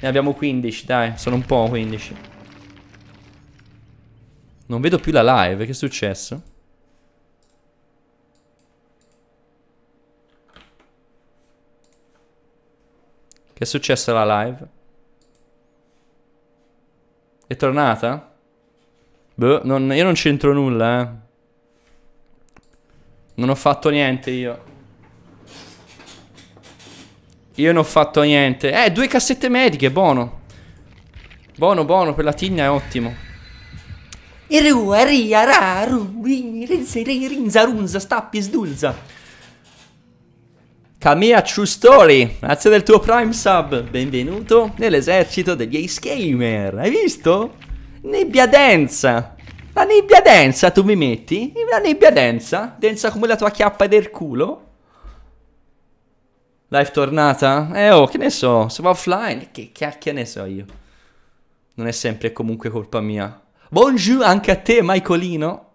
Ne abbiamo 15, dai, sono un po' 15. Non vedo più la live, che è successo? Che è successo alla live? È tornata? Boh, non, io non c'entro nulla, eh. Non ho fatto niente io. Io non ho fatto niente. Eh, due cassette mediche, buono. Buono, buono, per la tigna è ottimo. Rua, ria, ra, ru, rinza, rinza, stappi, sdulza. Camilla True Story, grazie del tuo Prime Sub. Benvenuto nell'esercito degli Ace Gamer. Hai visto? Nebbia densa. La nebbia densa tu mi metti? La nebbia densa? Densa come la tua chiappa del culo? Live tornata? Eh oh, che ne so, se va offline, che cacchia ne so io. Non è sempre comunque colpa mia. Buongiorno anche a te, Maicolino.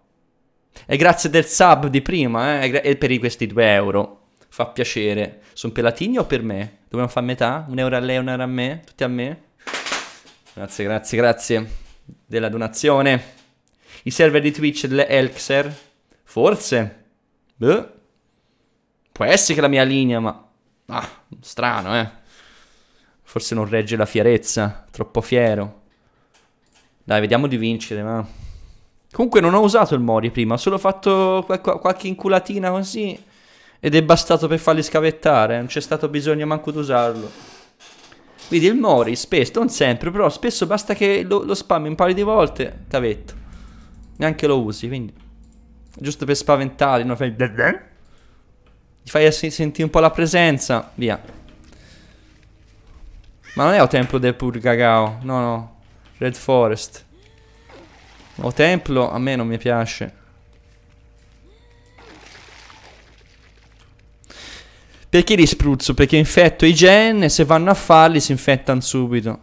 E grazie del sub di prima, eh, e per questi 2 euro. Fa piacere. Sono pelatini o per me? Dobbiamo fare metà? Un euro a lei, un euro a me? Tutti a me? Grazie, grazie, grazie della donazione. I server di Twitch e Elxer? Forse. Beh. Può essere che la mia linea, ma... Ah, strano, eh. Forse non regge la fierezza, troppo fiero. Dai, vediamo di vincere, ma... Comunque non ho usato il Mori prima, ho solo fatto qual qualche inculatina così ed è bastato per farli scavettare, non c'è stato bisogno manco di usarlo. Quindi il Mori spesso, non sempre, però spesso basta che lo, lo spammi un paio di volte, cavetto. Neanche lo usi, quindi... Giusto per spaventare, no? Fai... Gli fai sentire un po' la presenza. Via. Ma non è o templo del Purgagao. No, no. Red Forest. O templo a me non mi piace. Perché li spruzzo? Perché infetto i gen e se vanno a farli si infettano subito.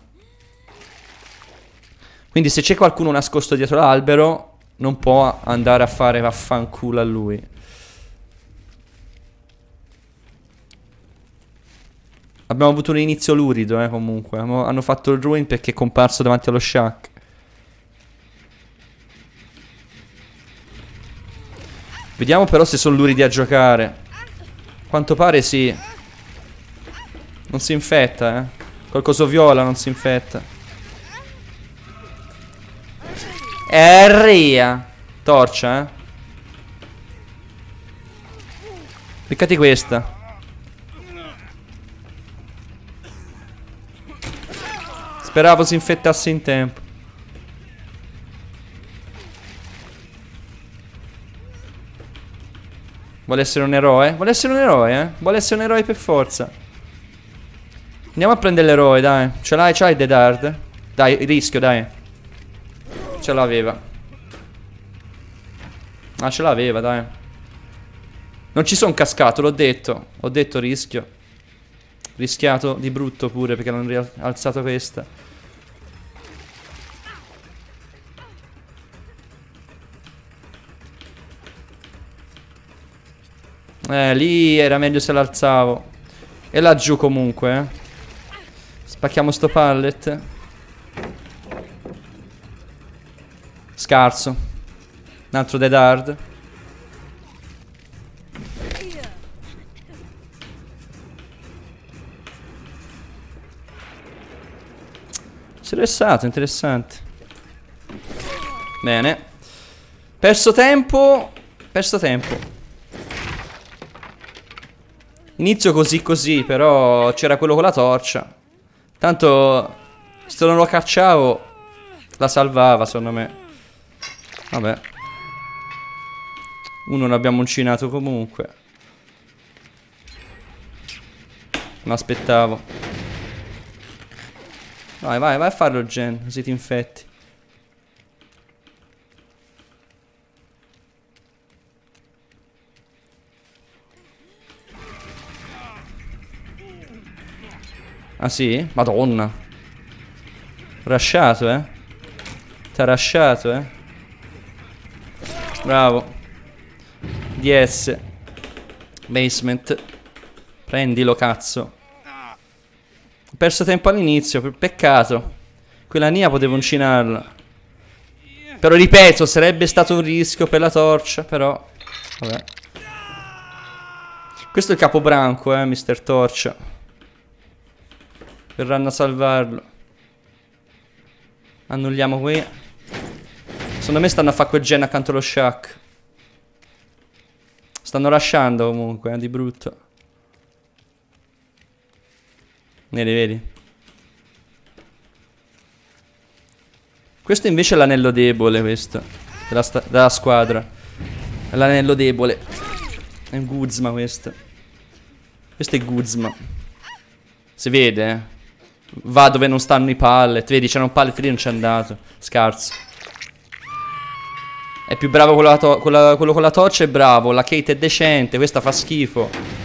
Quindi se c'è qualcuno nascosto dietro l'albero non può andare a fare vaffanculo a lui. Abbiamo avuto un inizio lurido, eh, comunque. Hanno fatto il ruin perché è comparso davanti allo Shaq. Vediamo però se sono luridi a giocare. Quanto pare sì. Non si infetta, eh. Qualcosa viola non si infetta. E Torcia, eh. Peccati questa. Speravo si infettasse in tempo. Vuole essere un eroe? Vuole essere un eroe, eh? Vuole essere un eroe per forza. Andiamo a prendere l'eroe, dai. Ce l'hai, ce l'hai, The Dard? Dai, rischio, dai. Ce l'aveva. Ah, ce l'aveva, dai. Non ci sono cascato, l'ho detto. Ho detto rischio. Rischiato di brutto pure perché l'hanno rialzato questa. Eh, lì era meglio se l'alzavo. E laggiù comunque, eh. Spacchiamo sto pallet. Scarso. Un altro dead hard. Interessato, interessante. Bene. Perso tempo. Perso tempo. Inizio così così, però c'era quello con la torcia. Tanto se non lo cacciavo la salvava, secondo me. Vabbè. Uno l'abbiamo uncinato comunque. L'aspettavo. Vai, vai, vai a farlo, Gen, così ti infetti. Ah sì? Madonna Rasciato eh T'ha rasciato eh Bravo DS Basement Prendilo cazzo Perso tempo all'inizio, peccato. Quella Nia potevo uncinarla. Però ripeto, sarebbe stato un rischio per la torcia, però... Vabbè. Questo è il capo branco, eh, Mister Torcia. Verranno a salvarlo. Annulliamo qui. Secondo me stanno a fare quel gen accanto allo shack. Stanno lasciando comunque, eh, di brutto. Vedi, vedi. Questo invece è l'anello debole, questo. Della, della squadra. È l'anello debole. È un Guzma questo. Questo è Guzma. Si vede, eh. Va dove non stanno i pallet. Vedi, c'era un pallet lì non c'è andato. Scarso. È più bravo quello, quello, quello con la torcia, è bravo. La Kate è decente, questa fa schifo.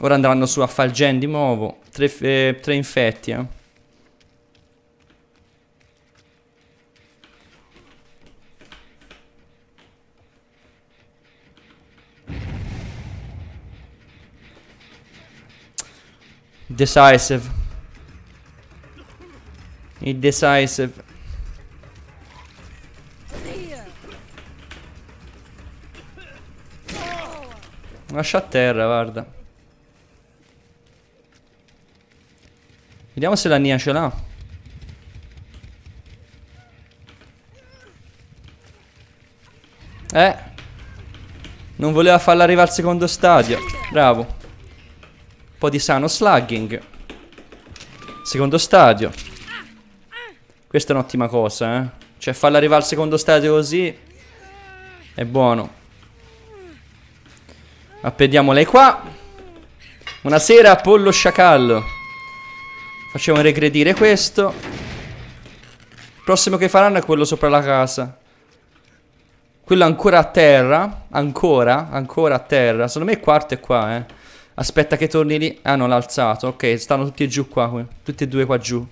Ora andranno su a Falgen di nuovo. Tre, eh, tre infetti, eh. Decisive. Il decisive. Lascia a terra, guarda. Vediamo se la Nia ce l'ha. Eh. Non voleva farla arrivare al secondo stadio. Bravo. Un po' di sano slugging. Secondo stadio. Questa è un'ottima cosa, eh. Cioè farla arrivare al secondo stadio così è buono. Appendiamo lei qua. Buonasera, pollo Sciacallo. Facciamo regredire questo. Il prossimo che faranno è quello sopra la casa. Quello ancora a terra. Ancora, ancora a terra. Secondo me il quarto è qua, eh. Aspetta che torni lì. Ah, non l'ha alzato. Ok, stanno tutti e giù qua. Tutti e due qua giù.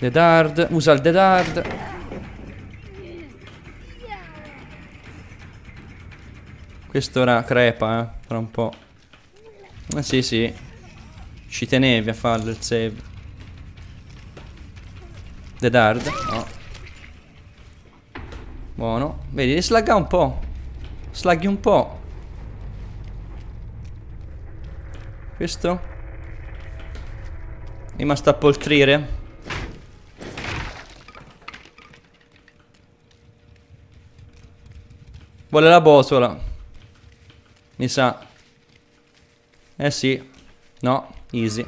The Dard Usa il The Dard Questo era crepa, eh. Tra un po'. Eh sì, sì. Ci tenevi a farlo il save. The Dard. No. Buono. Vedi, slagga un po'. Slaghi un po'. Questo? Rimasto a poltrire. Vuole la botola. Mi sa. Eh sì. No, easy.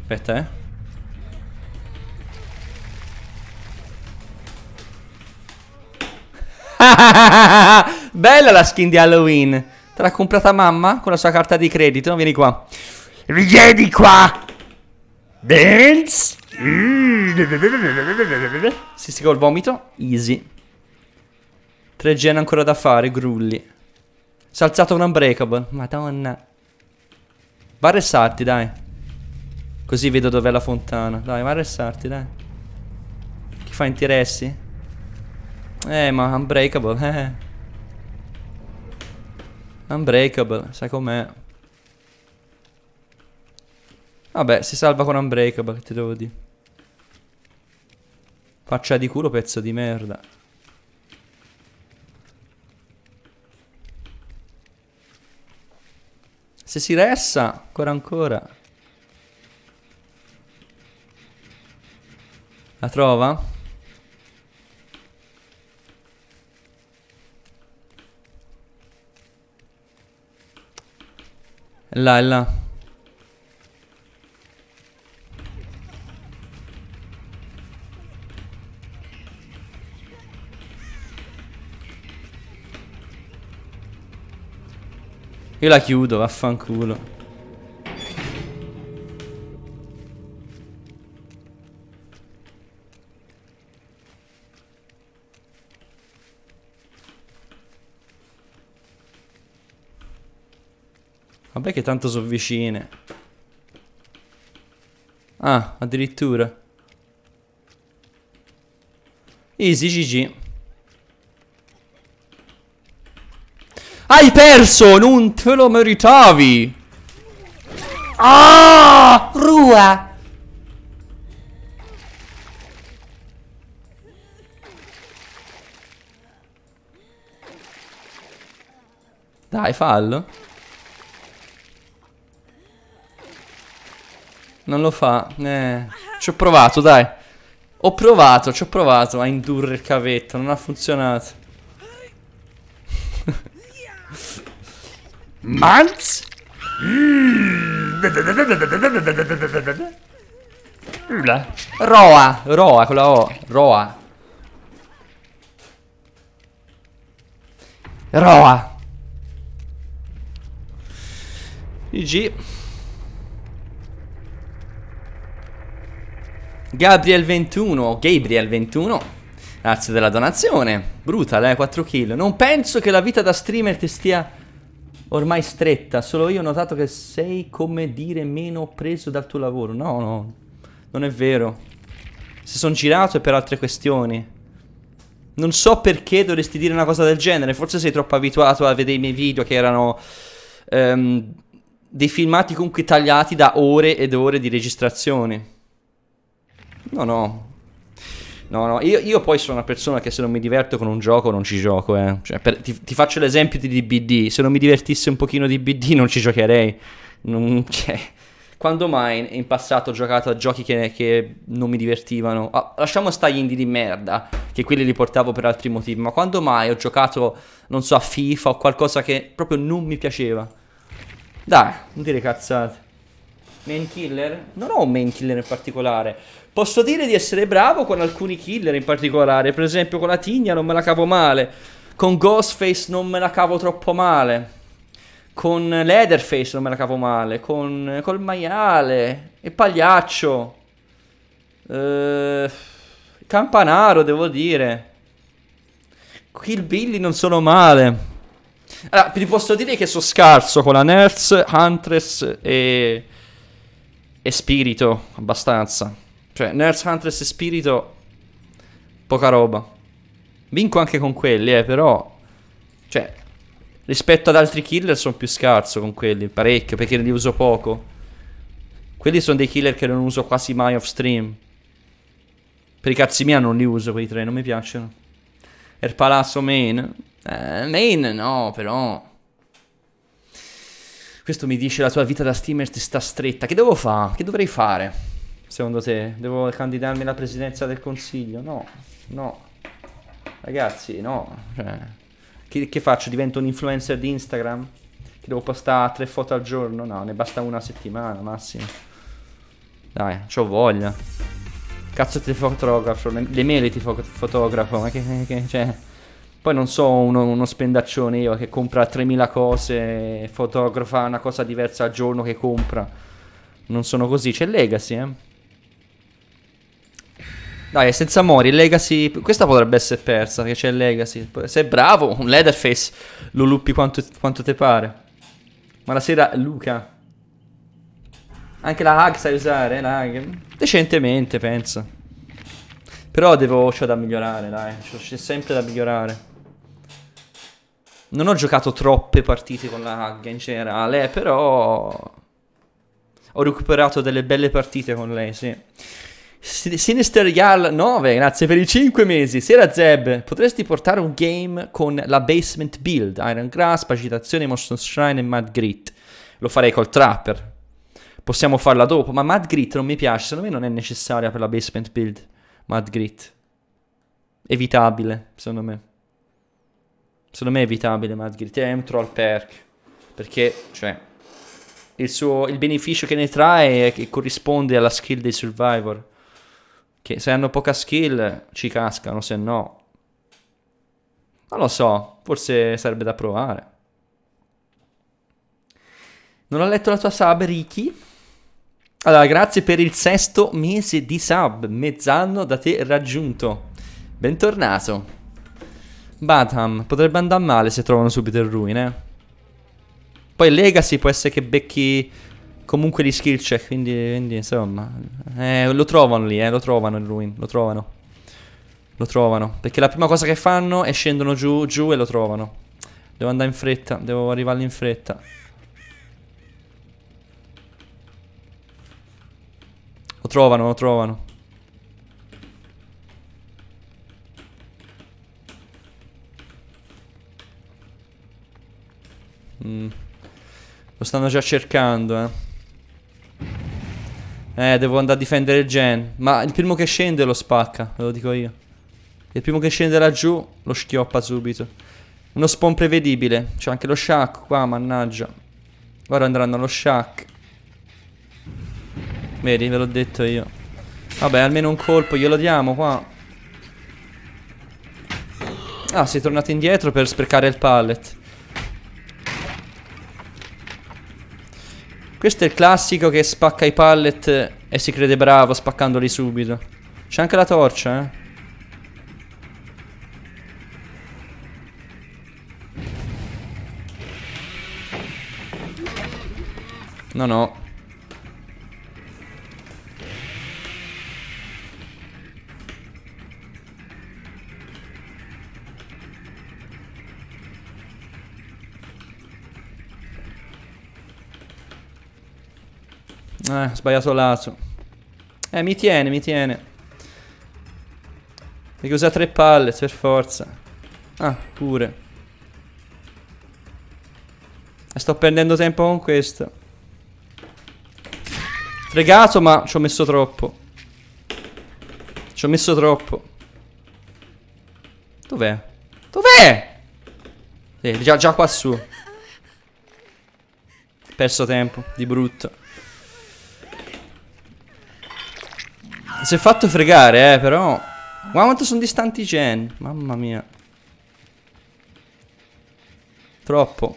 Aspetta, eh. Bella la skin di Halloween. Te l'ha comprata mamma con la sua carta di credito. Vieni qua. Vieni qua. Benz. Mm. Si sì, col vomito. Easy. 3 gen ancora da fare, grulli. Si è alzato un unbreakable. Madonna. Va a restarti, dai. Così vedo dov'è la fontana. Dai, va a restarti, dai. Chi fa interessi? Eh, ma unbreakable, eh. eh. Unbreakable, sai com'è. Vabbè, si salva con Unbreakable, ti devo dire. Faccia di culo pezzo di merda. Se si ressa, ancora ancora. La trova? Là, là. Io la chiudo, vaffanculo. Vabbè che tanto sono vicine. Ah, addirittura. Easy GG. Hai perso, non te lo meritavi. Ah! Rua! Dai, fallo. Non lo fa. Eh. Ci ho provato, dai. Ho provato, ci ho provato a indurre il cavetto. Non ha funzionato. Months? Roa, Roa con la O, Roa. Roa. GG. Gabriel 21, Gabriel 21. Grazie della donazione. Brutale, eh, 4 kill. Non penso che la vita da streamer ti stia ormai stretta. Solo io ho notato che sei, come dire, meno preso dal tuo lavoro. No, no, non è vero. Se sono girato è per altre questioni. Non so perché dovresti dire una cosa del genere. Forse sei troppo abituato a vedere i miei video che erano ehm, dei filmati comunque tagliati da ore ed ore di registrazione. No, no, No, no, io, io, poi sono una persona che se non mi diverto con un gioco non ci gioco, eh. Cioè, per, ti, ti, faccio l'esempio di DBD. Se non mi divertisse un pochino di DBD non ci giocherei. Non, cioè, quando mai in passato ho giocato a giochi che, che non mi divertivano? Ah, lasciamo stare gli indie di merda, che quelli li portavo per altri motivi. Ma quando mai ho giocato, non so, a FIFA o qualcosa che proprio non mi piaceva? Dai, non dire cazzate. Main killer? Non ho un main killer in particolare. Posso dire di essere bravo con alcuni killer in particolare. Per esempio, con la Tigna non me la cavo male. Con Ghostface non me la cavo troppo male. Con Leatherface non me la cavo male. Con col maiale. E pagliaccio. Eh, campanaro, devo dire. Kill Billy non sono male. Allora, vi posso dire che sono scarso con la Nerds, Huntress e... e Spirito, abbastanza. Cioè, Nurse Huntress e Spirito, poca roba. Vinco anche con quelli, eh, però... Cioè, rispetto ad altri killer sono più scarso con quelli, parecchio, perché li uso poco. Quelli sono dei killer che non uso quasi mai off stream. Per i cazzi miei non li uso quei tre, non mi piacciono. Er Palazzo main? Eh, main no, però... Questo mi dice la tua vita da steamer ti sta stretta. Che devo fare? Che dovrei fare? Secondo te devo candidarmi alla presidenza del consiglio? No, no. Ragazzi, no. Cioè, che, che, faccio? Divento un influencer di Instagram? Che devo postare tre foto al giorno? No, ne basta una settimana massimo. Dai, c'ho voglia. Cazzo ti fotografo, le, le mele ti fo fotografo, ma che, che cioè... Poi non so uno, uno, spendaccione io che compra 3000 cose, fotografa una cosa diversa al giorno che compra. Non sono così, c'è Legacy, eh. Dai, senza Mori, Legacy... Questa potrebbe essere persa, perché c'è Legacy. Sei bravo, un Leatherface. Lo luppi quanto, quanto te pare. Buonasera, Luca. Anche la hack sai usare, eh, la hack. Decentemente, penso. Però devo... c'ho da migliorare, dai. C'è sempre da migliorare. Non ho giocato troppe partite con la hack in generale, però... Ho recuperato delle belle partite con lei, sì. Sinisterial 9, grazie per i 5 mesi. Sera Zeb, potresti portare un game con la basement build, Iron Grasp, Agitazione, Motion Shrine e Mad Grit. Lo farei col Trapper. Possiamo farla dopo, ma Mad Grit non mi piace, secondo me non è necessaria per la basement build. Mad Grit. Evitabile, secondo me. Secondo me è evitabile Mad Grit, è un troll perk. Perché, cioè, il, suo, il beneficio che ne trae è che corrisponde alla skill dei Survivor. Che se hanno poca skill ci cascano, se no... Non lo so, forse sarebbe da provare. Non ho letto la tua sub, Ricky. Allora, grazie per il sesto mese di sub, mezz'anno da te raggiunto. Bentornato. Batam, potrebbe andare male se trovano subito il ruin, eh. Poi Legacy può essere che becchi comunque di skill check, quindi, quindi insomma... Eh, lo trovano lì, eh, lo trovano il ruin, lo trovano. Lo trovano, perché la prima cosa che fanno è scendono giù, giù e lo trovano. Devo andare in fretta, devo arrivarli in fretta. Lo trovano, lo trovano. Mm. Lo stanno già cercando, eh. Eh, devo andare a difendere il gen. Ma il primo che scende lo spacca, ve lo dico io. Il primo che scende laggiù lo schioppa subito. Uno spawn prevedibile. C'è anche lo shack qua, mannaggia. Ora andranno allo shack. Vedi, ve l'ho detto io. Vabbè, almeno un colpo glielo diamo qua. Ah, si è tornato indietro per sprecare il pallet. Questo è il classico che spacca i pallet e si crede bravo spaccandoli subito. C'è anche la torcia, eh. No, no. Eh, sbagliato lato. Eh, mi tiene, mi tiene. Perché usa tre palle, per forza. Ah, pure. sto perdendo tempo con questo. Fregato, ma ci ho messo troppo. Ci ho messo troppo. Dov'è? Dov'è? Eh, già, già qua su. Perso tempo, di brutto. Si è fatto fregare, eh, però. Guarda quanto sono distanti i gen. Mamma mia. Troppo.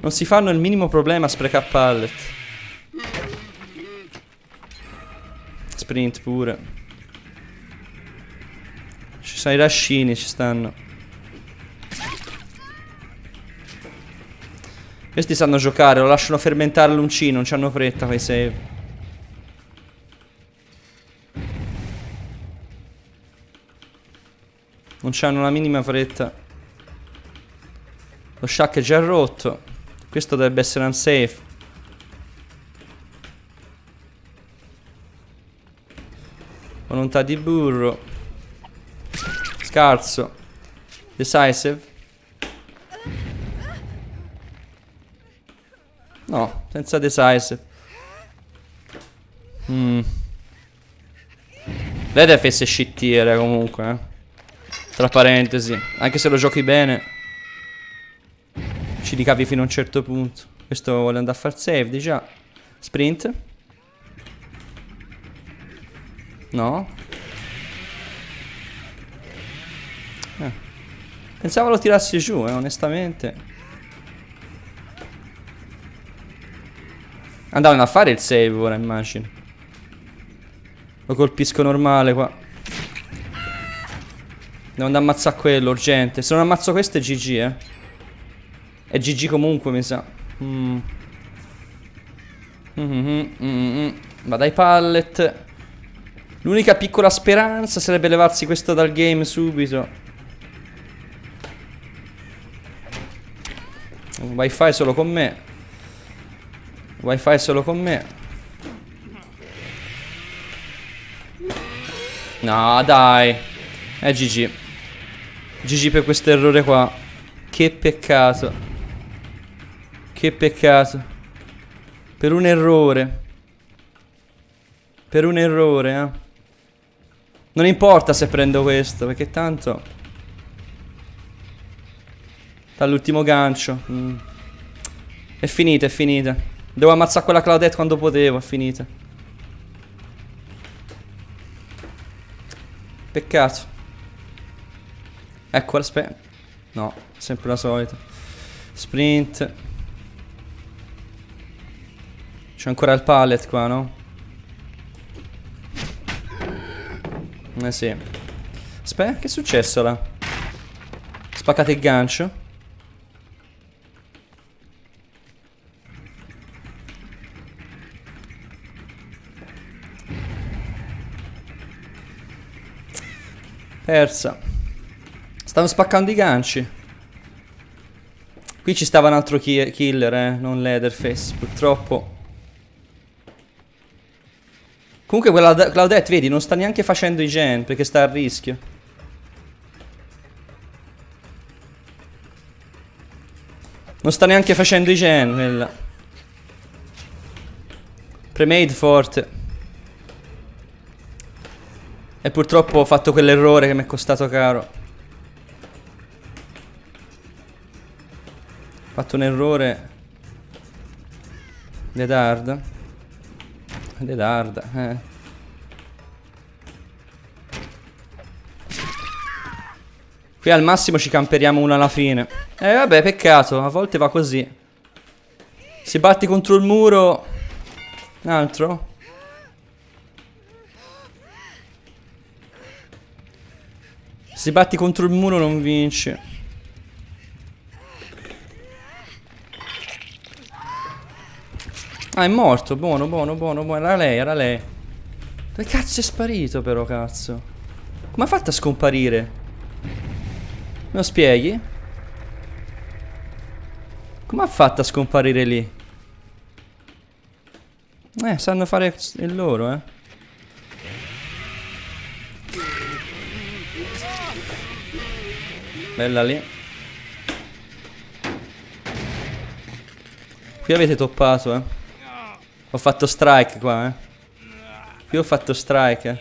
Non si fanno il minimo problema a sprecare pallet. Sprint pure. Ci sono i rascini, ci stanno. Questi sanno giocare, lo lasciano fermentare l'uncino, non hanno fretta quei save. Non hanno la minima fretta. Lo shack è già rotto. Questo dovrebbe essere unsafe. Volontà di burro. Scarso. Decisive. No, senza decisive. Mm. Vedef è scittiere comunque. Eh. Tra parentesi. Anche se lo giochi bene. Ci ricavi fino a un certo punto. Questo vuole andare a far save di già. Ah, sprint. No. Eh. Pensavo lo tirassi giù, eh, onestamente. Andavano a fare il save ora immagino Lo colpisco normale qua Devo andare a ammazzare quello, urgente Se non ammazzo questo è GG eh È GG comunque mi sa mm. Mm -hmm, mm Vado ai pallet L'unica piccola speranza sarebbe levarsi questo dal game subito Wi-Fi solo con me Wifi è solo con me No dai Eh, GG GG per questo errore qua Che peccato Che peccato Per un errore Per un errore eh non importa se prendo questo Perché tanto Dall'ultimo gancio mm. È finita, è finita Devo ammazzare quella Claudette quando potevo, è finita. Peccato. Ecco, aspetta. No, sempre la solita. Sprint. C'è ancora il pallet qua, no? Eh sì. Aspetta, che è successo là? Spaccate il gancio. Persa. Stanno spaccando i ganci. Qui ci stava un altro ki killer, eh, non Leatherface, purtroppo. Comunque quella Claudette, vedi, non sta neanche facendo i gen perché sta a rischio. Non sta neanche facendo i gen quella. Premade forte. E purtroppo ho fatto quell'errore che mi è costato caro. Ho fatto un errore. Dedarda. Dedarda, eh. Qui al massimo ci camperiamo una alla fine. Eh vabbè, peccato, a volte va così. Si batti contro il muro. Un altro? Se batti contro il muro non vinci. Ah, è morto. Buono, buono, buono, buono. Era lei, era lei. Dove cazzo è sparito però, cazzo? Come ha fatto a scomparire? Me lo spieghi? Come ha fatto a scomparire lì? Eh, sanno fare il loro, eh. Bella lì. Qui avete toppato, eh. Ho fatto strike qua, eh. Qui ho fatto strike.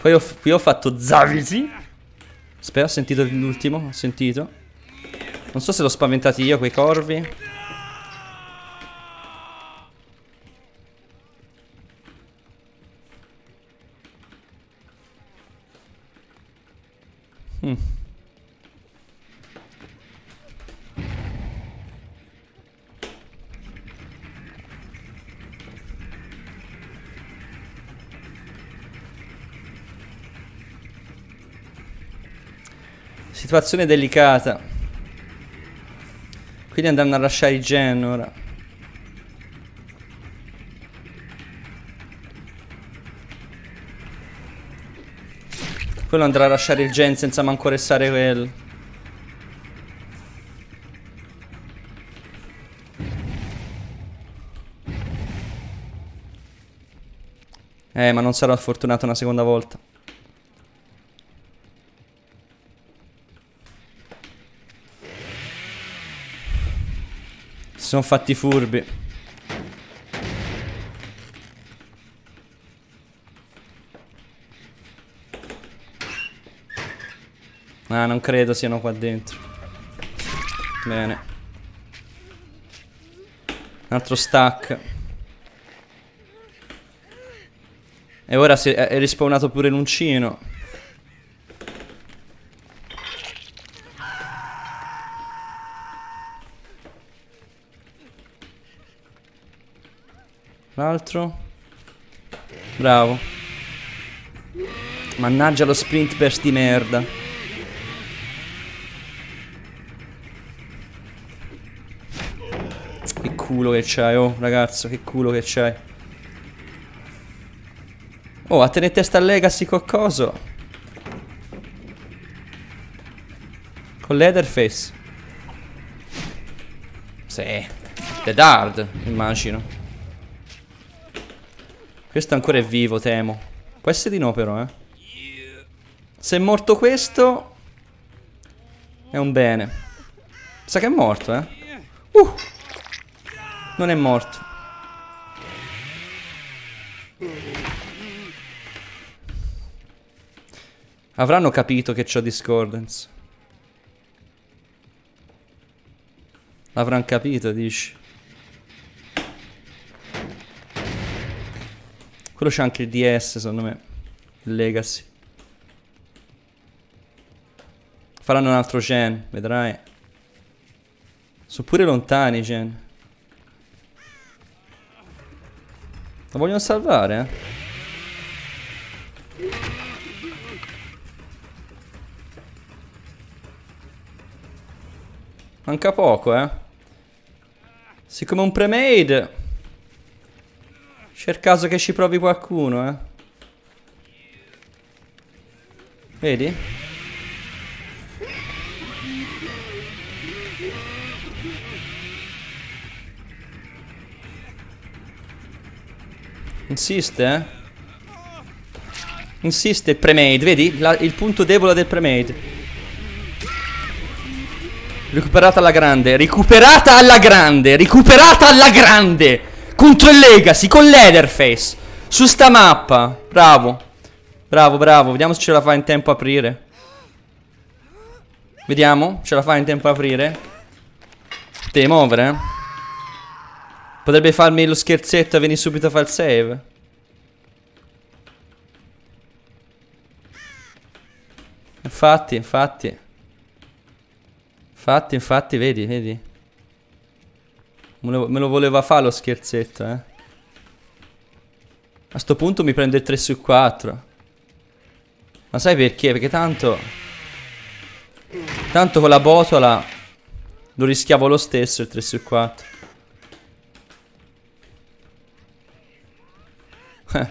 Poi ho, qui ho fatto Zavisi. Spero ho sentito l'ultimo, ho sentito. Non so se l'ho spaventati io quei corvi. Mm. Situazione delicata. Quindi andranno a lasciare i gen Quello andrà a lasciare il gen senza manco restare quel. Eh, ma non sarò fortunato una seconda volta. Si sono fatti furbi. Ah, non credo siano qua dentro. Bene. Un altro stack. E ora si è rispawnato pure l'uncino. L'altro. Bravo. Mannaggia lo sprint per sti merda. culo che c'hai, oh, ragazzo, che culo che c'hai. Oh, a tenere testa a Legacy qualcosa. Con Leatherface. Sì. The Dard, immagino. Questo ancora è vivo, temo. Questo essere di no, però, eh. Se è morto questo... È un bene. Sa che è morto, eh. Uh! Non è morto. Avranno capito che c'ho Discordance. Avranno capito, dici? Quello c'è anche il DS, secondo me. Il Legacy. Faranno un altro gen, vedrai. Sono pure lontani gen. Lo vogliono salvare? Manca poco, eh. Siccome un pre-made... C'è il caso che ci provi qualcuno, eh. Vedi? Insiste, eh? Insiste il premade, vedi? La, il punto debole del premade. Recuperata alla grande, recuperata alla grande, recuperata alla grande. Contro il Legacy con l'etherface Su sta mappa. Bravo. Bravo, bravo. Vediamo se ce la fa in tempo a aprire. Vediamo, ce la fa in tempo a aprire. Devi muovere, eh? Potrebbe farmi lo scherzetto e venire subito a fare il save. Infatti, infatti. Infatti, infatti, vedi, vedi. Me lo, voleva fare lo scherzetto, eh. A sto punto mi prende il 3 su 4. Ma sai perché? Perché tanto... Tanto con la botola lo rischiavo lo stesso il 3 su 4. Eh.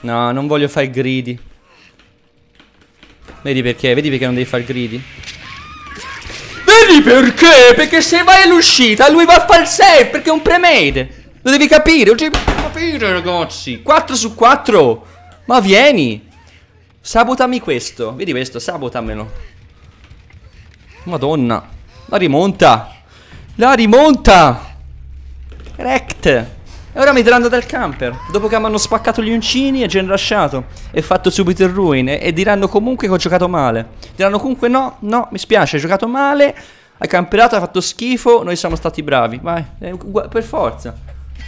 no, non voglio fare il greedy. Vedi perché? Vedi perché non devi fare il greedy? Vedi perché? Perché se vai all'uscita lui va a fare il save perché è un premade. Lo devi capire, lo devi capire ragazzi. 4 su 4. Ma vieni. Sabotami questo. Vedi questo, sabotamelo. Madonna. La rimonta. La rimonta. Rect. E ora mi diranno dal camper, dopo che mi hanno spaccato gli uncini e gen lasciato, e fatto subito il ruin, e, e diranno comunque che ho giocato male. Diranno comunque no, no, mi spiace, hai giocato male, hai camperato, hai fatto schifo, noi siamo stati bravi. Vai, eh, per forza. Ma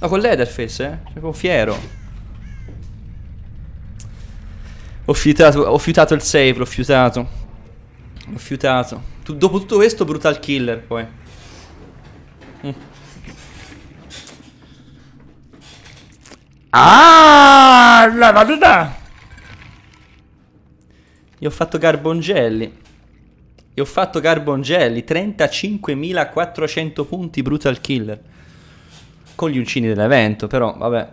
no, con Leatherface, eh? Cioè, Fiero. Ho fiutato, ho fiutato il save, l'ho fiutato. Ho fiutato. Tu, dopo tutto questo, Brutal Killer, poi. Mm. Ah, la da Io ho fatto Carbongelli. Io ho fatto Carbongelli. 35.400 punti Brutal Killer. Con gli uncini dell'evento, però, vabbè.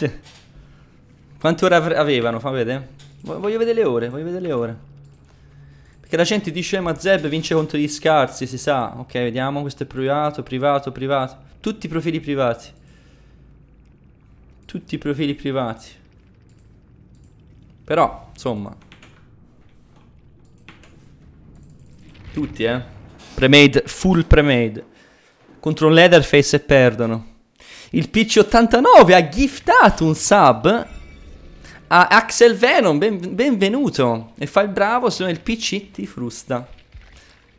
Quante ore avevano? Fa vedere. Voglio vedere le ore, voglio vedere le ore. Perché la gente dice eh, ma Zeb vince contro gli scarsi, si sa. Ok, vediamo, questo è privato, privato, privato. Tutti i profili privati. Tutti i profili privati. Però, insomma. Tutti, eh. Premade, full premade. Contro un Leatherface e perdono. Il PC89 ha giftato un sub a Axel Venom, ben, benvenuto. E fa il bravo, se no il PC ti frusta.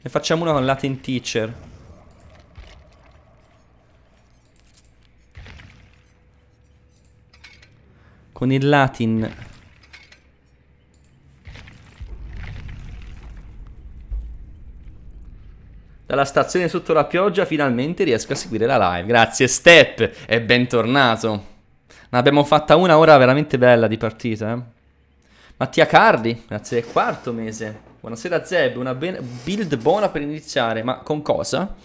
Ne facciamo una con Latin Teacher. Con il Latin. Dalla stazione sotto la pioggia finalmente riesco a seguire la live. Grazie Step e bentornato. Ne abbiamo fatta una ora veramente bella di partita. Eh? Mattia Cardi, grazie, quarto mese. Buonasera Zeb, una build buona per iniziare, ma con cosa?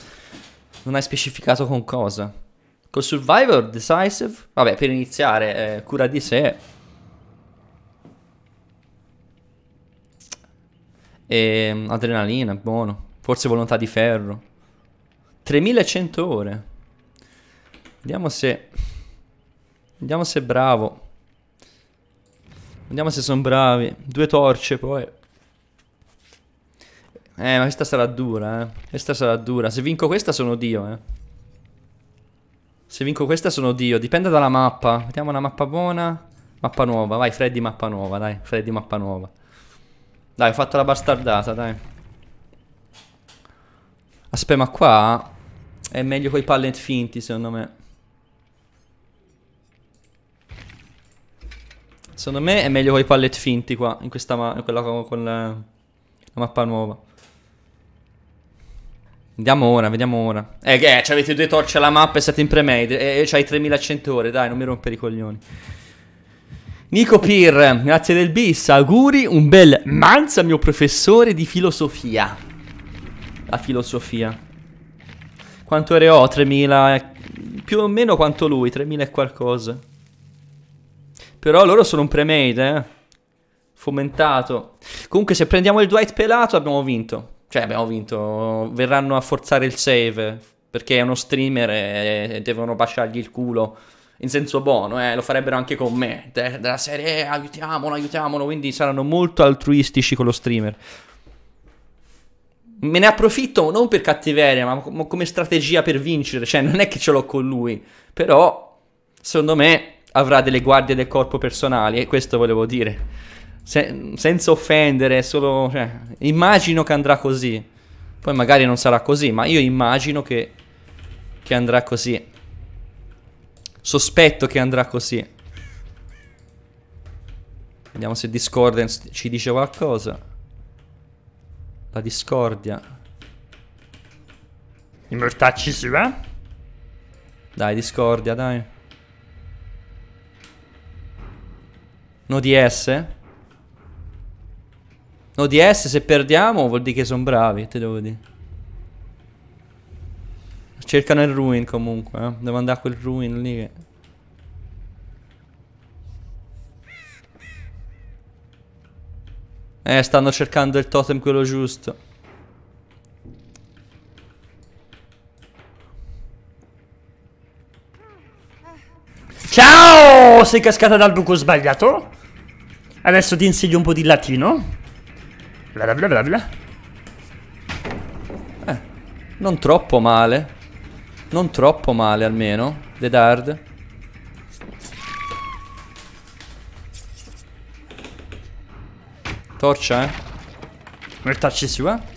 Non hai specificato con cosa. Col Survivor Decisive? Vabbè, per iniziare, eh, cura di sé. E ehm, adrenalina, buono. Forse volontà di ferro. 3100 ore. Vediamo se Vediamo se è bravo. Vediamo se sono bravi. Due torce poi. Eh, ma questa sarà dura, eh. Questa sarà dura. Se vinco questa sono Dio, eh. Se vinco questa sono Dio. Dipende dalla mappa. Vediamo una mappa buona. Mappa nuova. Vai, Freddy mappa nuova, dai. Freddy mappa nuova. Dai, ho fatto la bastardata, dai. Aspetta, ma qua... È meglio quei pallet finti, secondo me. Secondo me è meglio con i pallet finti qua, in questa ma quella con la, la mappa nuova. Andiamo ora, vediamo ora. Eh, eh cioè avete due torce alla mappa e siete in pre-made. E eh, c'hai 3100 ore, dai, non mi rompere i coglioni. Nico Pir, grazie del bis, auguri, un bel manza mio professore di filosofia. La filosofia. Quanto ore ho? 3000... Più o meno quanto lui, 3000 e qualcosa. Però loro sono un pre-made, eh. Fomentato. Comunque se prendiamo il Dwight pelato abbiamo vinto. Cioè abbiamo vinto. Verranno a forzare il save. Perché è uno streamer e devono baciargli il culo. In senso buono, eh. Lo farebbero anche con me. De della serie aiutiamolo, aiutiamolo. Quindi saranno molto altruistici con lo streamer. Me ne approfitto non per cattiveria, ma come strategia per vincere. Cioè non è che ce l'ho con lui. Però, secondo me avrà delle guardie del corpo personali e eh, questo volevo dire. Se, senza offendere, solo cioè, immagino che andrà così. Poi magari non sarà così, ma io immagino che, che andrà così. Sospetto che andrà così. Vediamo se Discordance ci dice qualcosa. La discordia. I mortacci si va? Eh? Dai, Discordia, dai. Node.js? Node.js se perdiamo vuol dire che sono bravi, te devo dire. Cercano il ruin comunque, eh. Devo andare a quel ruin lì che... Eh, stanno cercando il totem quello giusto. Ciao! Sei cascata dal buco sbagliato? Adesso ti insegno un po' di latino. Bla bla bla bla. Eh, non troppo male. Non troppo male almeno. The Dard. Torcia, eh. Metterci su, eh.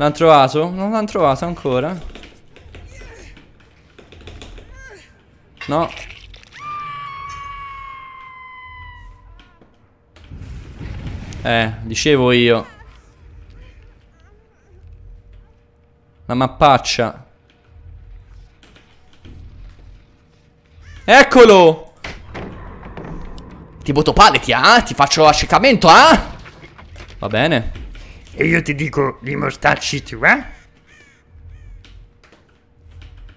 L'hanno trovato? Non l'hanno trovato ancora No Eh, dicevo io La mappaccia Eccolo Ti butto palle, ti, Eh? Ti faccio accecamento, ah? Eh? Va bene e io ti dico di mostarci tu, eh?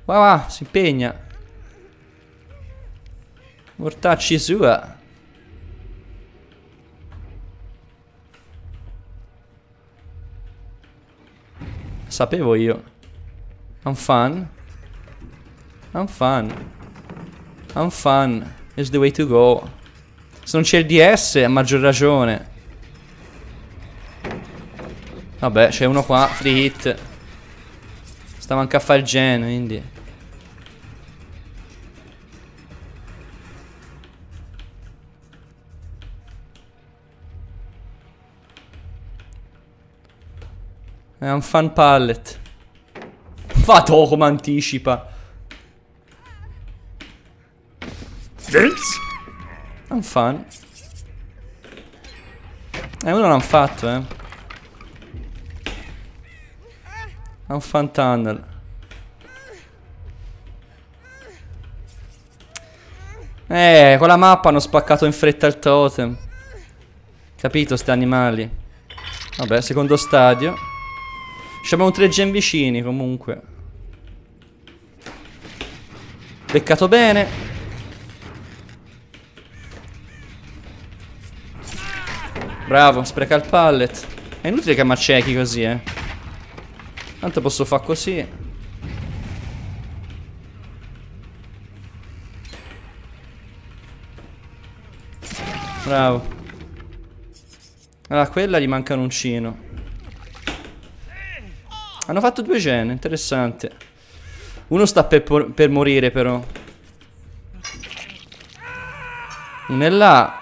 Va va, si impegna. Mortacci sua. Sapevo io. I'm fun. I'm fun. I'm fun. Is the way to go. Se non c'è il DS, a maggior ragione. Vabbè, c'è uno qua, free hit. Stava anche a fare il gen, quindi... È un fan pallet. Fatto come anticipa. Vince? È un fan. Eh, uno l'hanno fatto, eh. È un fan tunnel. Eh, con la mappa hanno spaccato in fretta il totem. Capito, sti animali. Vabbè, secondo stadio. Ci abbiamo tre gen vicini, comunque. Peccato bene. Bravo, spreca il pallet. È inutile che mi accechi così, eh. Tanto posso far così Bravo Allora quella gli manca un uncino Hanno fatto due gene Interessante Uno sta per, per morire però Uno è là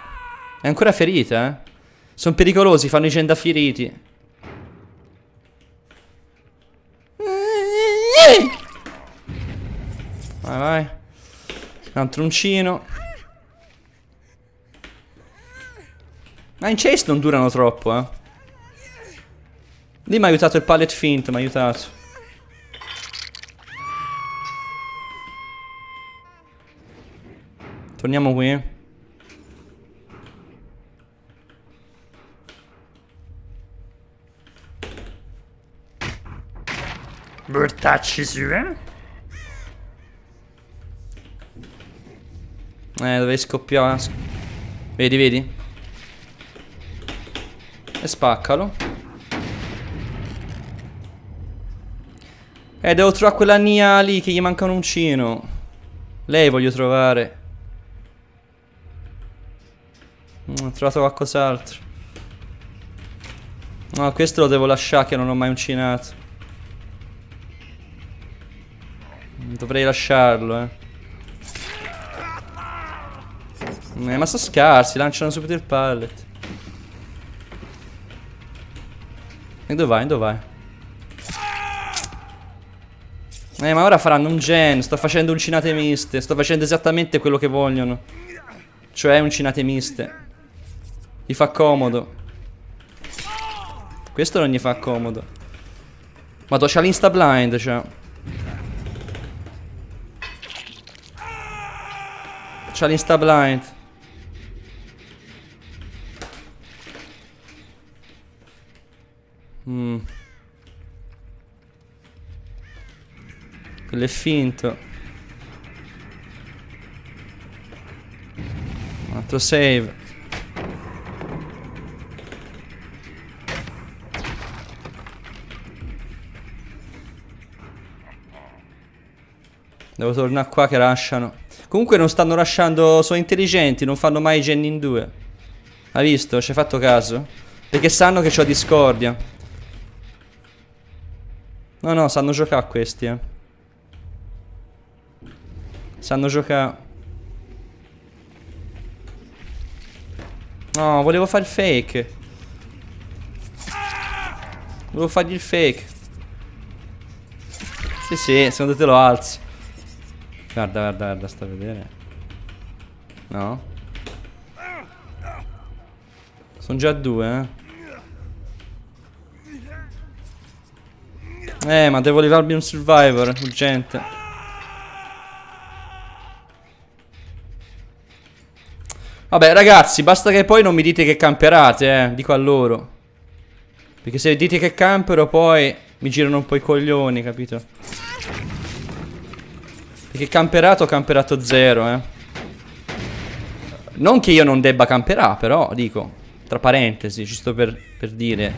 È ancora ferita eh Sono pericolosi Fanno i feriti Sì! Vai, vai. Un altro uncino. Ma in chase non durano troppo, eh. Lì mi ha aiutato il pallet fint, mi ha aiutato. Torniamo qui. Vurtacci su, eh? Eh, dovevi scoppiare. Vedi, vedi? E spaccalo. Eh, devo trovare quella Nia lì che gli manca un uncino. Lei voglio trovare. Mm, ho trovato qualcos'altro. No, questo lo devo lasciare che non ho mai uncinato. Dovrei lasciarlo, eh. eh ma sono scarsi, lanciano subito il pallet. E dove vai? Dove vai? Eh, ma ora faranno un gen. Sto facendo uncinate miste. Sto facendo esattamente quello che vogliono. Cioè uncinate miste. Gli fa comodo. Questo non gli fa comodo. Ma c'ha l'insta blind, cioè. C'ha l'insta blind. Mm. Quello è finto. Un altro save. Devo tornare qua che lasciano. Comunque non stanno lasciando... Sono intelligenti, non fanno mai gen in due. Hai visto? Ci hai fatto caso? Perché sanno che ho discordia. No, no, sanno giocare questi, eh. Sanno giocare... No, volevo fare il fake. Volevo fargli il fake. Sì, sì, secondo te lo alzi. Guarda, guarda, guarda, sta a vedere. No? Sono già due, eh? Eh, ma devo levarmi un survivor, urgente. Vabbè, ragazzi, basta che poi non mi dite che camperate, eh. Dico a loro. Perché se dite che campero, poi mi girano un po' i coglioni, capito? Perché camperato ho camperato zero, eh. Non che io non debba camperare, però, dico. Tra parentesi, giusto per, per dire.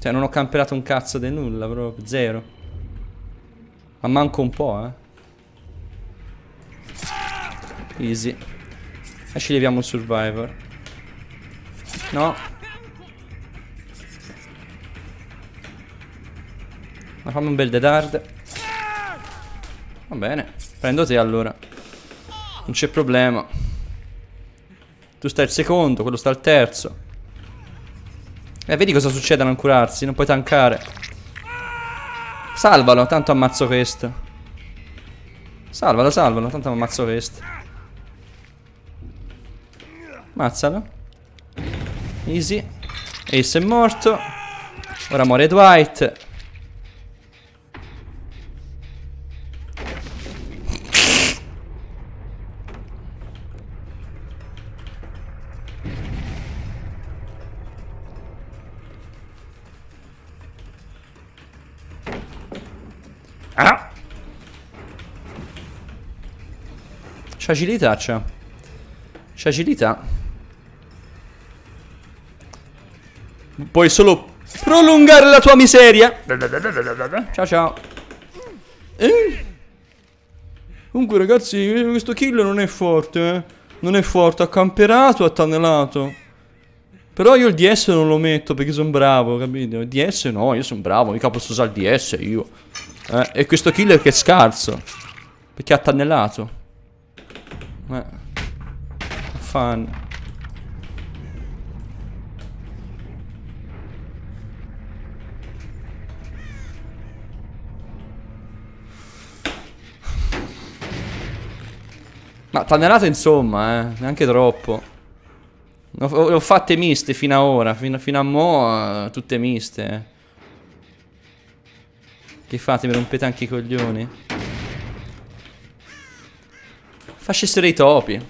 Cioè, non ho camperato un cazzo di nulla, proprio. Zero. Ma manco un po', eh. Easy. E ci leviamo un survivor. No. Ma fammi un bel dead hard. Va bene, prendo te allora. Non c'è problema. Tu stai al secondo, quello sta al terzo. Eh, vedi cosa succede a non curarsi, non puoi tankare. Salvalo, tanto ammazzo questo. Salvalo, salvalo, tanto ammazzo questo. Ammazzalo. Easy. Ace è morto. Ora muore Dwight. C'ha agilità, c'ha. C'ha agilità. Puoi solo prolungare la tua miseria. Ciao, ciao. Eh? Comunque, ragazzi, questo kill non è forte, eh. Non è forte, ha camperato, ha tannellato. Però io il DS non lo metto perché sono bravo, capito? Il DS no, io sono bravo, mica posso usare il DS io. Eh, e questo killer che è scarso. Perché ha tannellato. Eh. Fan. Ma tannerato insomma, eh. Neanche troppo. Le ho, fatte miste fino a ora, fino, fino a mo' eh, tutte miste. Eh. Che fate? Mi rompete anche i coglioni? Facessero dei topi.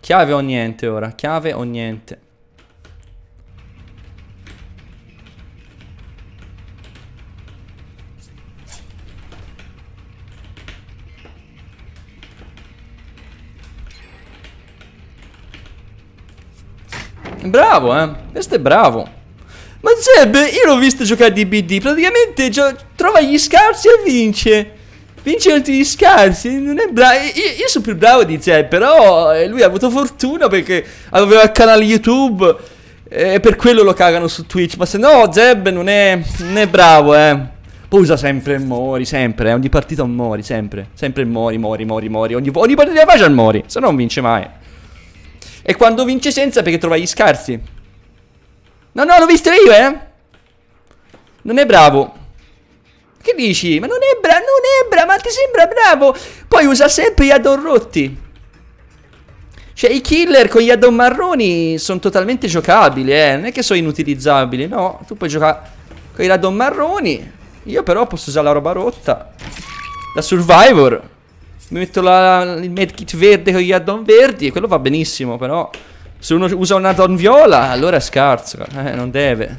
Chiave o niente ora. Chiave o niente. Bravo, eh. Questo è bravo. Ma Zeb, io l'ho visto giocare di BD. Praticamente trova gli scarsi e vince vince tutti gli scarsi. Non è bravo. Io, io sono più bravo di te, però eh, lui ha avuto fortuna perché aveva il canale YouTube. Eh, e per quello lo cagano su Twitch. Ma se no, Zeb non è, non è bravo, eh. Poi usa sempre Mori, sempre. Eh. Ogni partita un Mori, sempre. Sempre Mori, Mori, Mori, Mori. Ogni, ogni partita faccia il Mori. Se no non vince mai. E quando vince senza perché trova gli scarsi. No, no, l'ho visto io, eh. Non è bravo. Che dici? Ma non è bra, non è bra, ma ti sembra bravo? Poi usa sempre gli addon rotti. Cioè, i killer con gli addon marroni sono totalmente giocabili, eh. Non è che sono inutilizzabili, no. Tu puoi giocare con gli addon marroni. Io però posso usare la roba rotta. La Survivor. Mi metto la, il medkit verde con gli addon verdi. E Quello va benissimo, però. Se uno usa un addon viola, allora è scarso. Eh, non deve.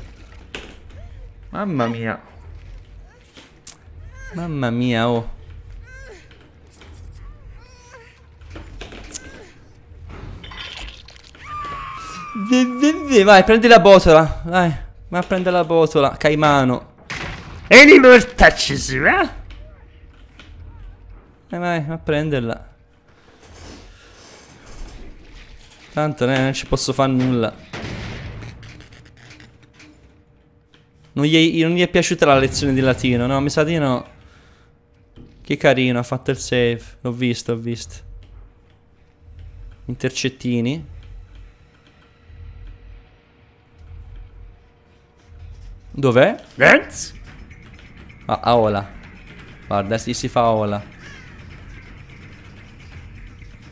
Mamma mia. Mamma mia, oh. Vai, prendi la botola. Vai, vai a prendere la botola. Caimano. E di mortacci Vai, va. vai, a prenderla. Tanto eh, non ci posso fare nulla. Non gli, è, non gli, è, piaciuta la lezione di latino, no? Mi sa di no. Che carino, ha fatto il save. L'ho visto, ho visto. Intercettini. Dov'è? Vents? Ah, a Ola. Guarda, si, si fa Ola.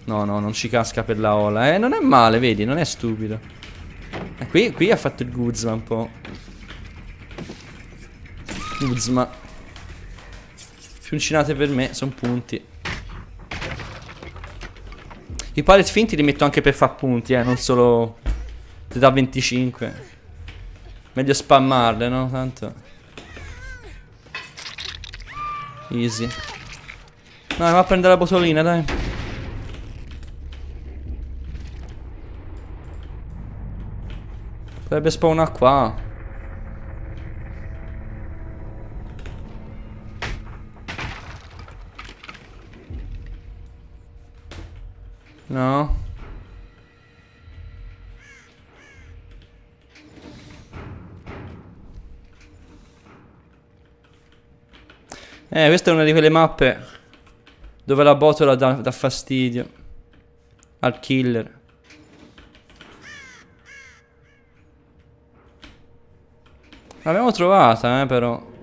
No, no, non ci casca per la Ola. Eh, non è male, vedi, non è stupido. Eh, qui, qui ha fatto il Guzma un po'. Guzma. Fioncinate per me, sono punti. I pallet finti li metto anche per far punti, eh, non solo... Ti dà 25. Meglio spammarle, no? Tanto. Easy. No, va a prendere la botolina, dai. Potrebbe spawnare qua. No. Eh, questa è una di quelle mappe dove la botola dà, dà fastidio al killer. L'abbiamo trovata, eh, però.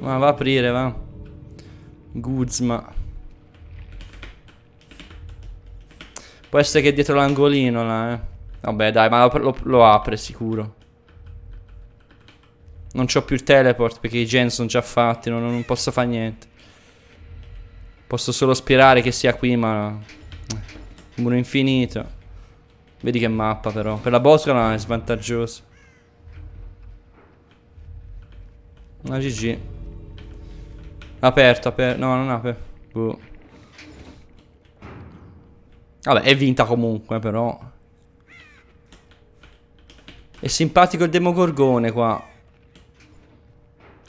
Ma va a aprire, va. Guzma. Può essere che è dietro l'angolino là, eh. Vabbè, dai, ma lo, lo, lo apre sicuro. Non ho più il teleport perché i gen sono già fatti, non, non posso fare niente. Posso solo sperare che sia qui, ma... Eh, muro infinito. Vedi che mappa però. Per la Boscola è svantaggiosa. Ah, Una GG. Aperto, aperto. No, non aperto. Boh. Vabbè, è vinta comunque, però. È simpatico il demogorgone qua.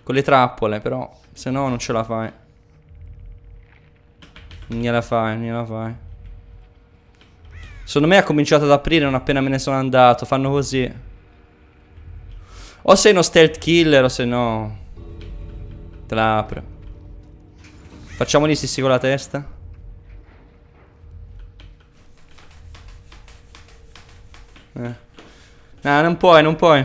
Con le trappole, però. Se no non ce la fai. Non gliela fai, non gliela fai. Secondo me ha cominciato ad aprire non appena me ne sono andato. Fanno così. O sei uno stealth killer o se no... Te la apre. Facciamoli sissi con la testa. Eh. No, non puoi, non puoi.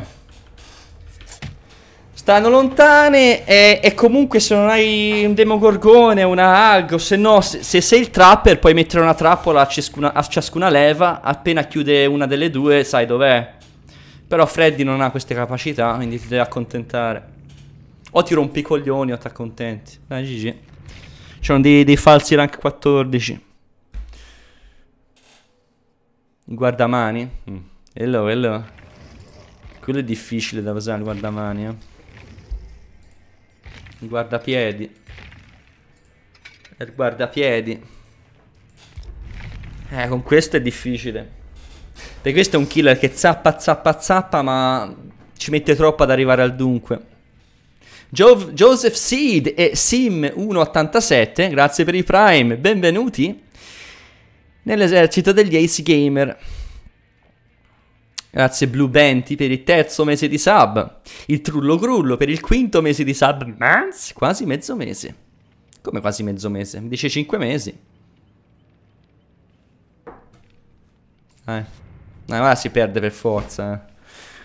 Stanno lontane e, e, comunque se non hai un demogorgone, una algo, se no, se, se sei il trapper puoi mettere una trappola a ciascuna, a ciascuna leva, appena chiude una delle due sai dov'è. Però Freddy non ha queste capacità, quindi ti devi accontentare. O ti rompi i coglioni o ti accontenti. Dai, GG. C'erano dei, dei falsi rank 14. Guardamani. Mm. Quello, quello... Quello è difficile da usare, guarda mani, eh. Guarda piedi. Il eh, guardapiedi. Eh, con questo è difficile. Per questo è un killer che zappa, zappa, zappa, ma ci mette troppo ad arrivare al dunque. Jo Joseph Seed e Sim187, grazie per i prime, benvenuti nell'esercito degli Ace Gamer. Grazie Blue Benti per il terzo mese di sub. Il Trullo Grullo per il quinto mese di sub. Manz, quasi mezzo mese. Come quasi mezzo mese? Mi dice cinque mesi. Eh. eh ma ah, si perde per forza. Eh.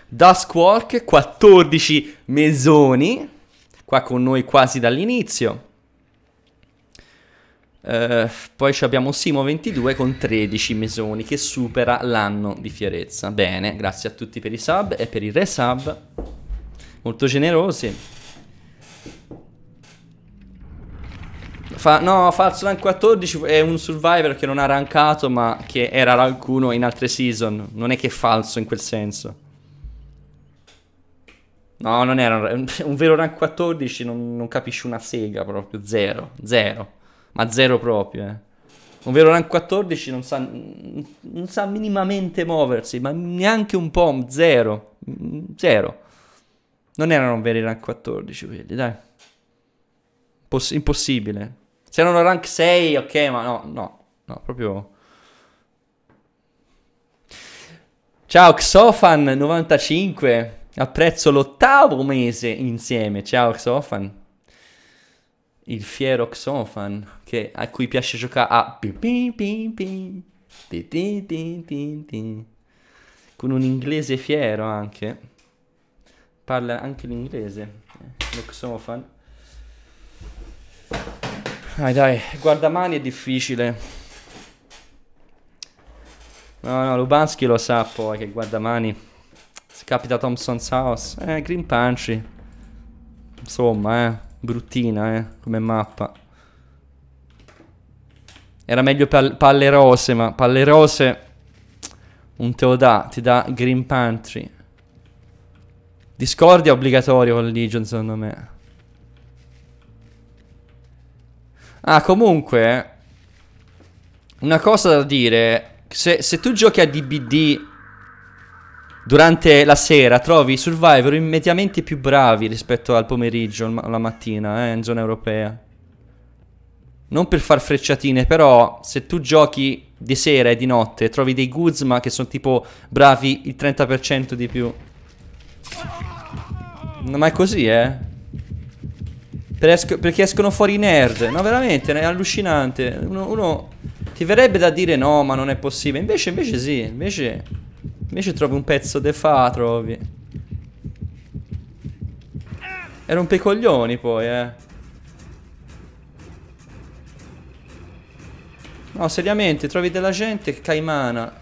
Duskwalk, 14 mesoni. Qua con noi quasi dall'inizio. Uh, poi abbiamo Simo 22 con 13 mesoni che supera l'anno di fierezza. Bene, grazie a tutti per i sub e per i resub. Molto generosi. Fa, no, falso rank 14 è un survivor che non ha rankato ma che era rank 1 in altre season. Non è che è falso in quel senso. No, non era un, un vero rank 14, non, non capisci una sega proprio, zero, zero ma zero proprio, eh. Un vero rank 14 non sa, non sa minimamente muoversi, ma neanche un po', zero, zero. Non erano veri rank 14 quelli, dai. Poss impossibile. Se erano rank 6, ok, ma no, no, no, proprio... Ciao Xofan95, apprezzo l'ottavo mese insieme. Ciao Xofan il fiero Xofan che, a cui piace giocare a con un inglese fiero anche parla anche l'inglese lo eh, Xonfan dai dai guardamani è difficile no no Lubansky lo sa poi che guardamani se capita Thompson's House eh Green Pantry insomma eh Bruttina, eh, come mappa. Era meglio pal palle rose, ma palle rose un te lo dà, ti dà Green Pantry. Discordia obbligatorio con Legion, secondo me. Ah, comunque, eh, una cosa da dire, se, se tu giochi a DBD durante la sera trovi i survivor immediatamente più bravi rispetto al pomeriggio, la mattina, eh, in zona europea. Non per far frecciatine, però se tu giochi di sera e di notte trovi dei Guzma che sono tipo bravi il 30% di più. Ma è così, eh? perché escono fuori i nerd. No, veramente, è allucinante. Uno, uno ti verrebbe da dire no, ma non è possibile. Invece, invece sì, invece... Invece trovi un pezzo de fa, trovi. Era un pecoglioni poi, eh. No, seriamente, trovi della gente che caimana.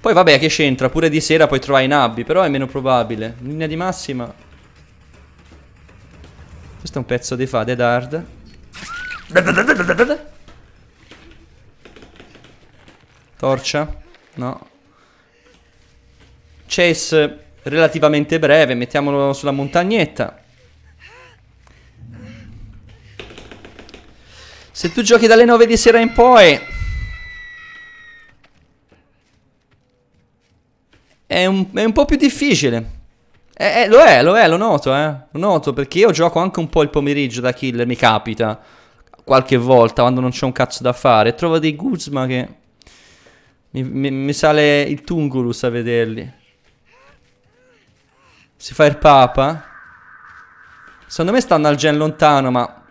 Poi vabbè, che c'entra? Pure di sera puoi trovare i nabbi, però è meno probabile. In linea di massima... Questo è un pezzo di fa, Dead Hard. Torcia? No. Chase relativamente breve, mettiamolo sulla montagnetta. Se tu giochi dalle 9 di sera in poi... È un, è un po' più difficile. Eh, eh, lo è, lo è, lo noto, eh. Lo noto, perché io gioco anche un po' il pomeriggio da killer, mi capita. Qualche volta, quando non c'è un cazzo da fare. Trovo dei Guzma che... Mi, mi, mi sale il Tungulus a vederli. Si fa il Papa? Secondo me stanno al gen lontano, ma...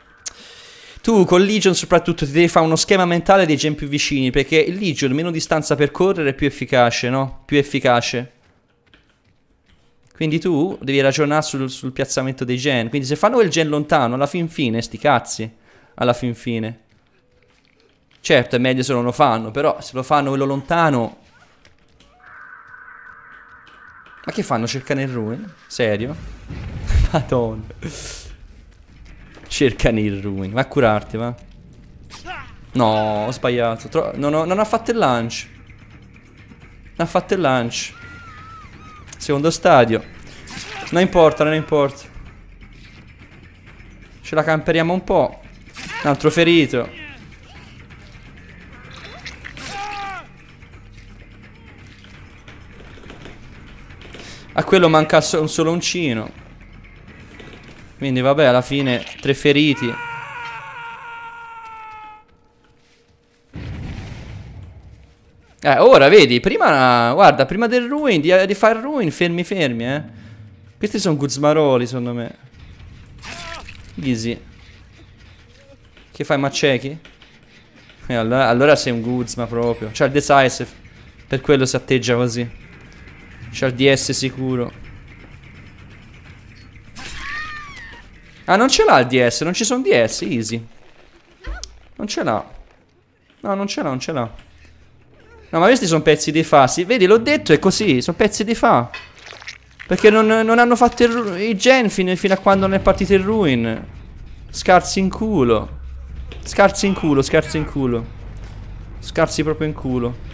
Tu con Legion soprattutto ti devi fare uno schema mentale dei gen più vicini, perché il Legion meno distanza per correre è più efficace, no? Più efficace. Quindi tu devi ragionare sul, sul piazzamento dei gen. Quindi se fanno quel gen lontano, alla fin fine, sti cazzi. Alla fin fine. Certo, è meglio se non lo fanno, però se lo fanno quello lontano... Ma che fanno? Cercano il ruin? Serio? Madonna. Cercano il ruin. Va a curarti, va. No, ho sbagliato. Tro non, ho, non, ha fatto il lunch. Non ha fatto il lunch. Secondo stadio. Non importa, non importa. Ce la camperiamo un po'. Un altro ferito. A quello manca un soloncino. Quindi vabbè, alla fine tre feriti. Eh, ora vedi, prima, guarda, prima del ruin, di, di fare ruin, fermi fermi, eh. Questi sono guzmaroli, secondo me. Easy. Che fai, maccechi? Eh, allora, allora sei un guzma proprio. Cioè il decisive. Per quello si atteggia così. C'ha il DS sicuro Ah non ce l'ha il DS Non ci sono DS Easy Non ce l'ha No non ce l'ha Non ce l'ha No ma questi sono pezzi di fa sì, Vedi l'ho detto è così Sono pezzi di fa Perché non, non hanno fatto il, il gen fino, fino a quando non è partito il ruin Scarsi in culo Scarsi in culo Scarsi in culo Scarsi proprio in culo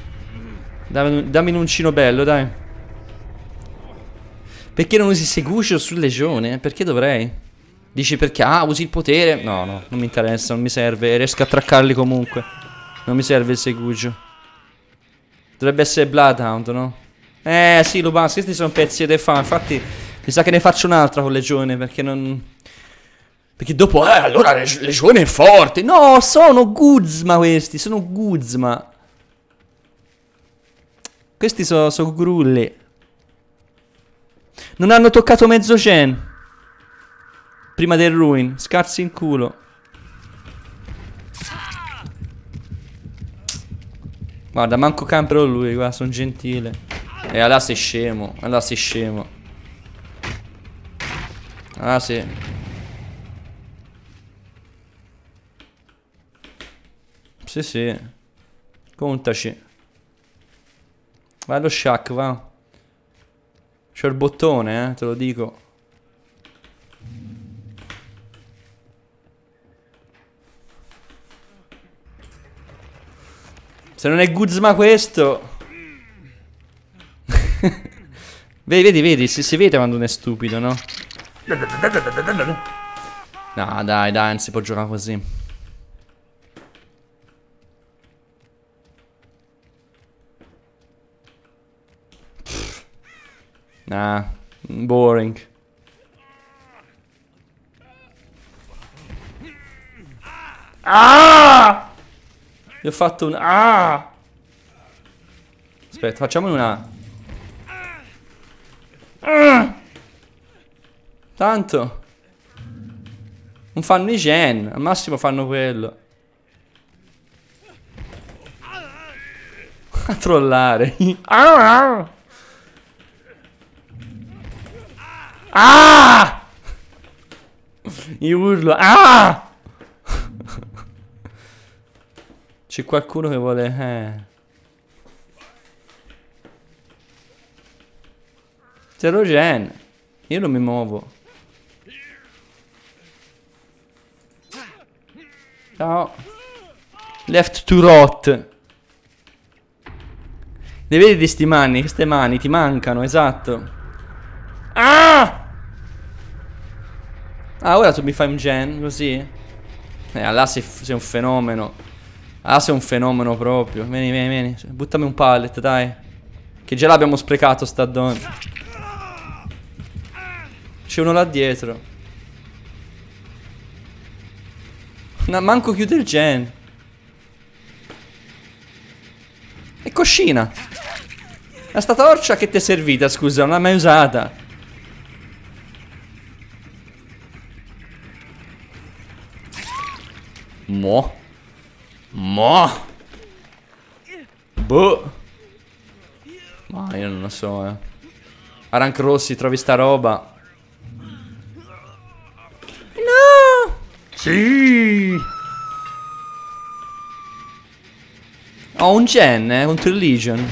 Dammi, dammi un uncino bello dai perché non usi Seguscio su Legione? Perché dovrei? Dici perché? Ah, usi il potere. No, no, non mi interessa, non mi serve. Riesco a traccarli comunque. Non mi serve il Segugio. Dovrebbe essere Bloodhound, no? Eh, sì, Lubans, questi sono pezzi ed fa. Infatti, mi sa che ne faccio un'altra con Legione, perché non... Perché dopo, eh, allora Legione è forte. No, sono Guzma questi, sono Guzma. Questi sono so grulli. Non hanno toccato mezzo gen. Prima del ruin. Scarsi in culo. Guarda, manco campero lui, guarda, sono gentile. E allora sei scemo, allora sei scemo. Ah sì. Sì sì. Contaci. Vai allo shack, va. C'ho il bottone, eh, te lo dico. Se non è Guzma questo... vedi, vedi, vedi, si, si vede quando uno è stupido, no? No, dai, dai, non si può giocare così. Nah, boring. Ah! Gli ho fatto un ah! Aspetta, facciamone una Tanto Non fanno i gen Al massimo fanno quello A trollare ah! Ah! Io urlo. Ah! C'è qualcuno che vuole... Eh. Zero gen. Io non mi muovo. Ciao. Left to rot. Ne vedi di sti mani? Queste mani ti mancano, esatto. Ah! Ah, ora tu mi fai un gen così? Eh, là sei, sei un fenomeno. Ah, sei un fenomeno proprio. Vieni, vieni, vieni. Buttami un pallet, dai. Che già l'abbiamo sprecato sta donna. C'è uno là dietro. No, manco chiude il gen. E coscina. La sta torcia che ti è servita, scusa, non l'hai mai usata. Mo. Mo. Boh. Ma io non lo so, eh. Aranc Rossi, trovi sta roba. No! Sì! Ho un gen, eh, un Trilligion.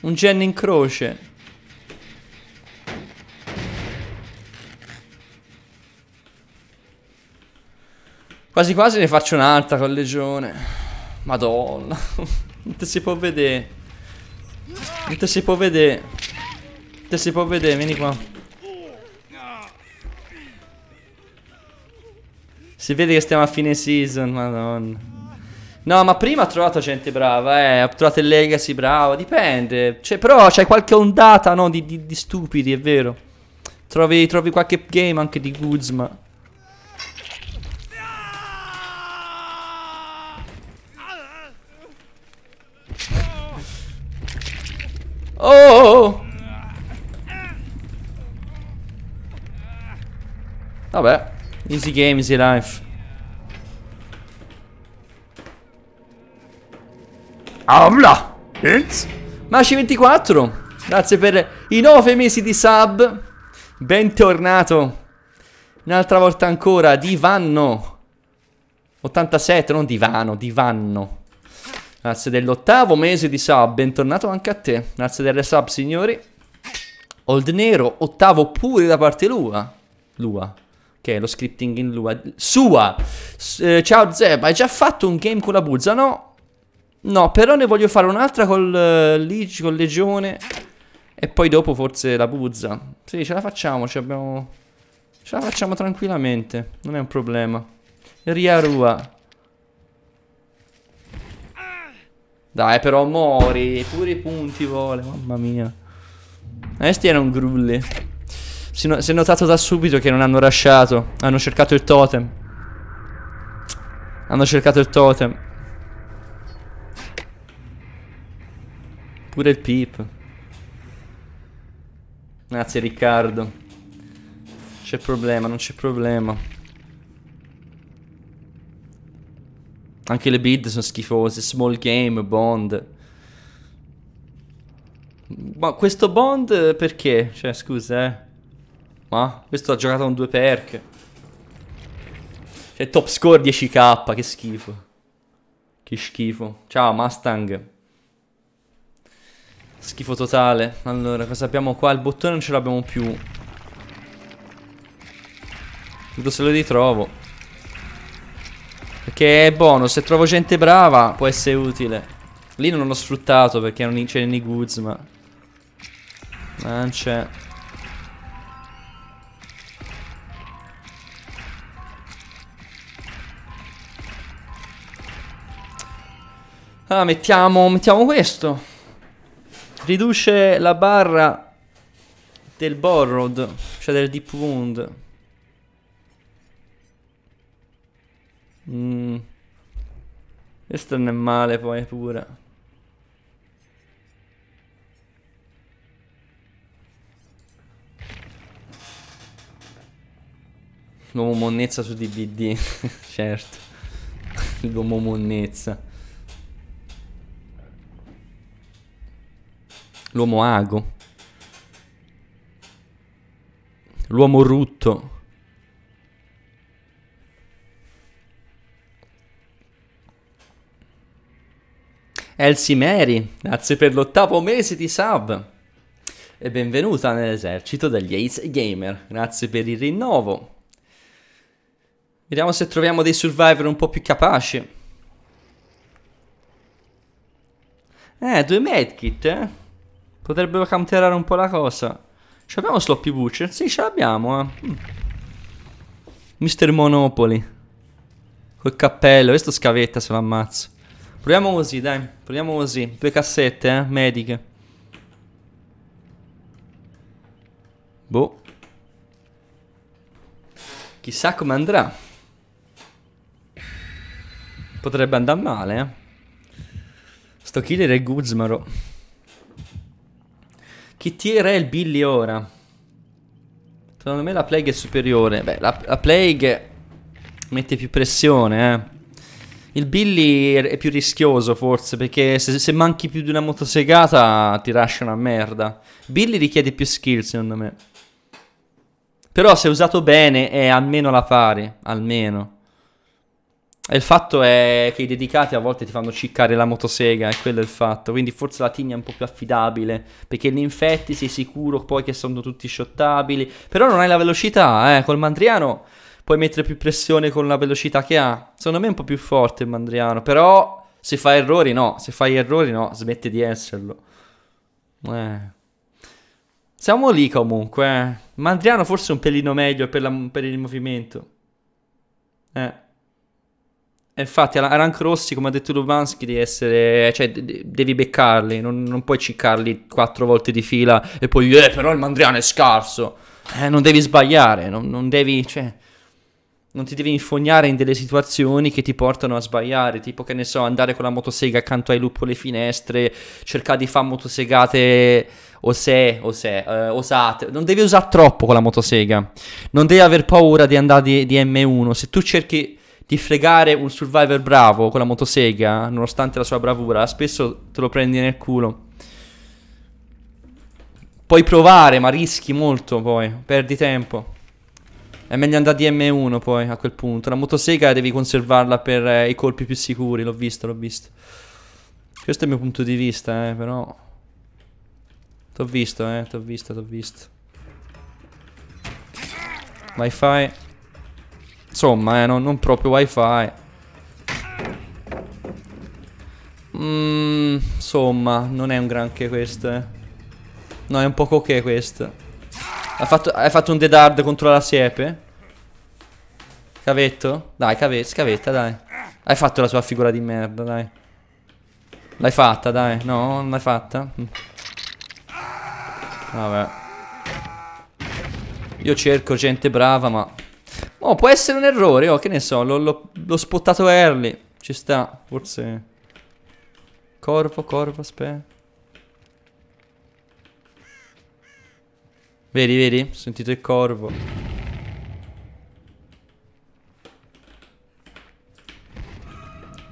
Un gen in croce. Quasi quasi ne faccio un'altra con legione. Madonna. Non te si può vedere. Non te si può vedere. Non te si può vedere, vieni qua. Si vede che stiamo a fine season, madonna. No, ma prima ho trovato gente brava, eh. Ho trovato il legacy bravo, dipende. Cioè, però c'è qualche ondata, no, di, di, di, stupidi, è vero. Trovi, trovi qualche game anche di Guzma. Oh! Vabbè, easy game, easy life. Amla! Maci24, grazie per i 9 mesi di sub. Bentornato. Un'altra volta ancora, Divanno. 87, non divano, divanno. Grazie dell'ottavo mese di sub, bentornato anche a te. Grazie delle sub, signori. Old Nero, ottavo pure da parte Lua. Lua. Che okay, è lo scripting in Lua. Sua! S eh, ciao Zeb, hai già fatto un game con la Buzza? No. No, però ne voglio fare un'altra col, uh, con Legione. E poi dopo forse la Buzza. Sì, ce la facciamo, ce, abbiamo... ce la facciamo tranquillamente. Non è un problema. Ria Rua. Dai, però mori. Pure i punti vuole, mamma mia. Esti erano grulli. Si, no si è notato da subito che non hanno lasciato. Hanno cercato il totem. Hanno cercato il totem. Pure il pip. Grazie Riccardo. C'è problema, non c'è problema. Anche le bid sono schifose. Small game, bond. Ma questo bond eh, perché? Cioè, scusa, eh. Ma questo ha giocato con due perk. Cioè, top score 10k. Che schifo. Che schifo. Ciao, Mustang. Schifo totale. Allora, cosa abbiamo qua? Il bottone non ce l'abbiamo più. Vedo se lo ritrovo. Perché è buono, se trovo gente brava può essere utile. Lì non l'ho sfruttato perché non c'è nei goods, ma... Ma non c'è. Ah, mettiamo, mettiamo questo. Riduce la barra del borrowed, cioè del deep wound. Mm. Questo non è male poi pure. L'uomo monnezza su DVD, certo. L'uomo monnezza. L'uomo ago. L'uomo rutto. Elsie Mary, grazie per l'ottavo mese di sub e benvenuta nell'esercito degli Ace Gamer, grazie per il rinnovo. Vediamo se troviamo dei survivor un po' più capaci. Eh, due medkit, eh. Potrebbero counterare un po' la cosa. Ci abbiamo Sloppy Butcher? Sì, ce l'abbiamo, eh. Mm. Mister Monopoli. Col cappello, questo scavetta se lo ammazzo. Proviamo così, dai. Proviamo così. Due cassette, eh. Mediche. Boh. Chissà come andrà. Potrebbe andare male, eh. Sto killer è Guzmaro. Chi tira il Billy ora? Secondo me la Plague è superiore. Beh, la, la Plague mette più pressione, eh. Il Billy è più rischioso forse perché se, se manchi più di una motosegata ti lascia una merda. Billy richiede più skill secondo me. Però se usato bene è almeno la pari, almeno. E il fatto è che i dedicati a volte ti fanno ciccare la motosega, e quello è il fatto. Quindi forse la Tigna è un po' più affidabile, perché gli infetti sei sicuro poi che sono tutti shottabili. Però non hai la velocità, eh, col Mandriano puoi mettere più pressione con la velocità che ha. Secondo me è un po' più forte Mandriano, però se fa errori no, se fai errori no, smette di esserlo. Eh. Siamo lì comunque, eh. Mandriano forse un pelino meglio per, la, per il movimento. Eh. E infatti Aran Rossi, come ha detto Lubansky, devi essere... cioè devi beccarli, non, non puoi ciccarli quattro volte di fila e poi eh però il Mandriano è scarso. Eh, non devi sbagliare, non, non devi... cioè non ti devi infognare in delle situazioni che ti portano a sbagliare, tipo che ne so, andare con la motosega accanto ai lupo le finestre, cercare di fare motosegate o se, o se, eh, osate, non devi usare troppo con la motosega, non devi aver paura di andare di, di M1, se tu cerchi di fregare un survivor bravo con la motosega, nonostante la sua bravura, spesso te lo prendi nel culo. Puoi provare, ma rischi molto poi, perdi tempo. È meglio andare di M1 poi a quel punto. La motosega devi conservarla per eh, i colpi più sicuri. L'ho visto, l'ho visto. Questo è il mio punto di vista, eh, però. T'ho visto, eh, t'ho visto, t'ho visto. Wi-Fi. Insomma, eh, no, non proprio wifi. Mm, insomma, non è un granché questo, eh. No, è un po' che questo. Hai fatto, hai fatto un dead hard contro la siepe? Cavetto? Dai, cave, scavetta, dai. Hai fatto la sua figura di merda, dai. L'hai fatta, dai. No, non l'hai fatta. Mm. Vabbè. Io cerco gente brava, ma... Oh, può essere un errore, oh, che ne so. L'ho spottato early. Ci sta, forse... Corvo, corvo, aspetta. Vedi, vedi? Ho sentito il corvo.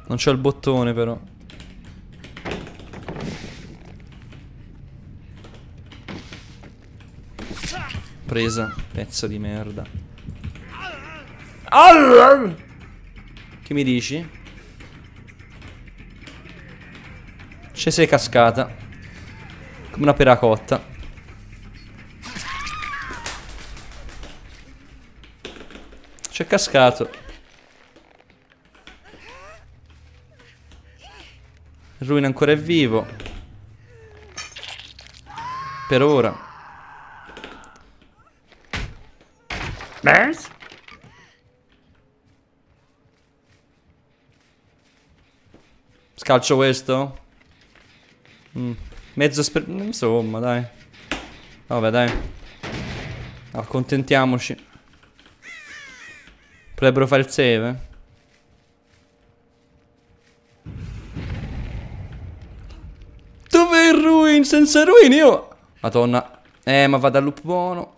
Non c'ho il bottone però. Presa, pezzo di merda. Che mi dici? Ci sei cascata. Come una peracotta. C'è cascato. Il ruin ancora è vivo. Per ora. Bears? Scalcio questo? Mm. Mezzo sper... Insomma, dai. Vabbè, dai. Accontentiamoci. Potrebbero fare il save. Dove è il ruin? Senza ruin io... Madonna. Eh, ma vado al loop buono.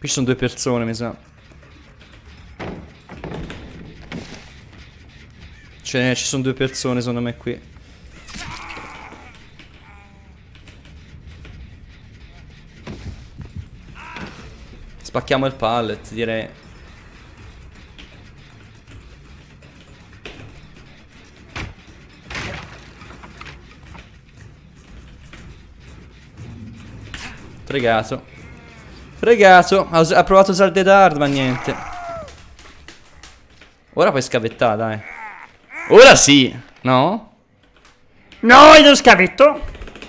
Qui sono due persone, mi sa. Cioè, ci sono due persone, secondo me, qui. Spacchiamo il pallet, direi. Fregato. Fregato. Ha, ha provato a usare il dead ma niente. Ora puoi scavettare, dai. Ora sì. No? No, è lo scavetto.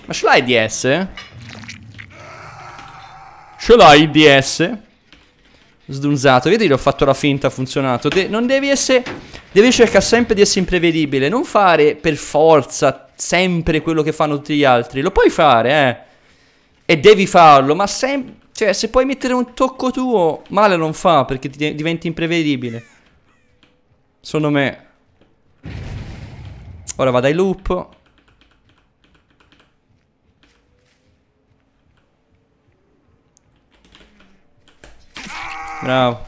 Ma ce l'hai DS? Ce l'hai DS? sdunzato. Vedi, ho fatto la finta, ha funzionato. De non devi essere. Devi cercare sempre di essere imprevedibile. Non fare per forza sempre quello che fanno tutti gli altri. Lo puoi fare, eh. E devi farlo, ma sempre. Cioè, se puoi mettere un tocco tuo, male non fa perché di diventi imprevedibile. Secondo me. Ora vado ai loop. Bravo.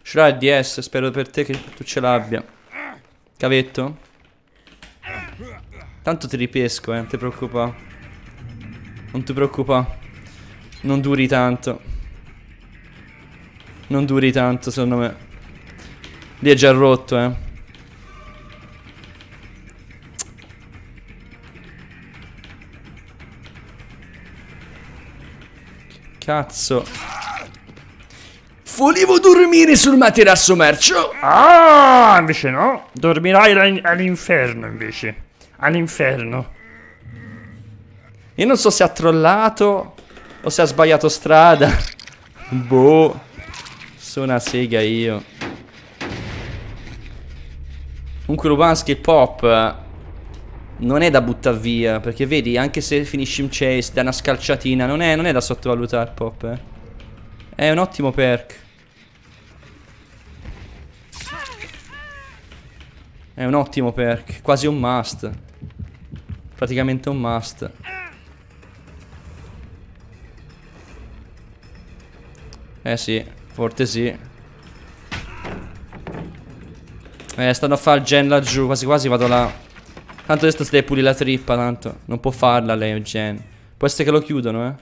Ce l'ha il DS, spero per te che tu ce l'abbia. Cavetto? Tanto ti ripesco, eh, non ti preoccupa. Non ti preoccupa. Non duri tanto. Non duri tanto, secondo me. Lì è già rotto, eh. Cazzo. Volevo dormire sul materasso marcio. Ah, invece no. Dormirai all'inferno, invece. All'inferno. Io non so se ha trollato o se ha sbagliato strada. boh. Sono una sega io. Comunque Lubansky Pop eh, non è da buttare via, perché vedi, anche se finisci in chase, da una scalciatina, non è, non è da sottovalutare Pop, eh. È un ottimo perk. È un ottimo perk, quasi un must. Praticamente un must. Eh sì, forte sì. Eh, stanno a fare il gen laggiù, quasi quasi vado là. Tanto adesso si deve pulire la trippa, tanto. Non può farla lei, gen. Può essere che lo chiudono, eh.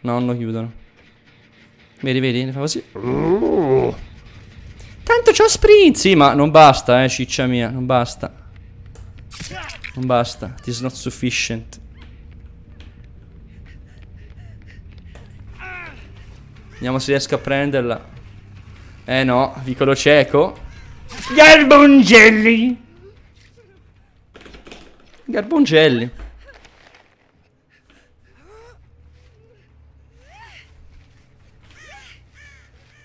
No, non lo chiudono. Vedi, vedi, ne fa così accanto c'ho Sprint. Sì, ma non basta, eh, ciccia mia. Non basta. Non basta. It is not sufficient. Vediamo se riesco a prenderla. Eh no, vicolo cieco. Garbongelli! Garbongelli.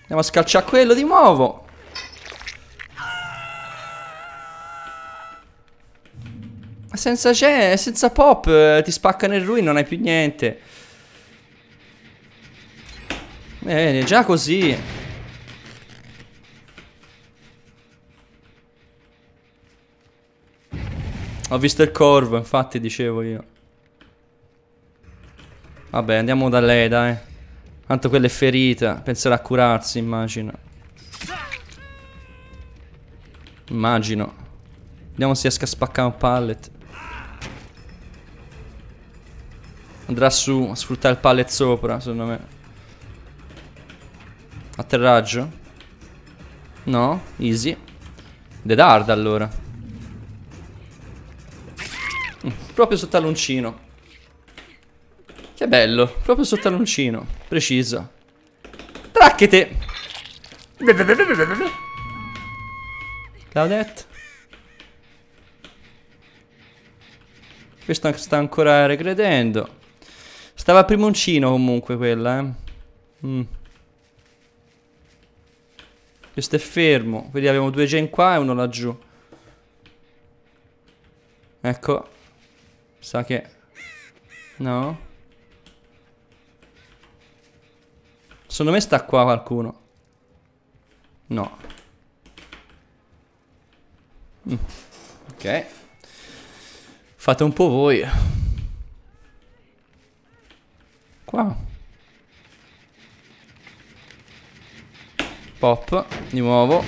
Andiamo a scalciare quello di nuovo. Ma Senza, senza pop eh, ti spaccano il ruin, non hai più niente. Bene, già così. Ho visto il corvo, infatti dicevo io. Vabbè, andiamo da lei, dai. Tanto quella è ferita. Penserà a curarsi, immagino. Immagino. Vediamo se riesca a spaccare un pallet. Andrà su a sfruttare il pallet sopra, secondo me. Atterraggio? No, easy. The Dedarda allora. Mm, proprio sotto all'uncino. Che bello, proprio sotto all'uncino. Preciso. Tracchete! Claudette. Questo sta ancora regredendo. Stava a primoncino comunque quella, eh. Mm. Questo è fermo. Quindi abbiamo due gen qua e uno laggiù. Ecco. Sa che... No. Secondo me sta qua qualcuno. No. Mm. Ok. Fate un po' voi qua Pop Di nuovo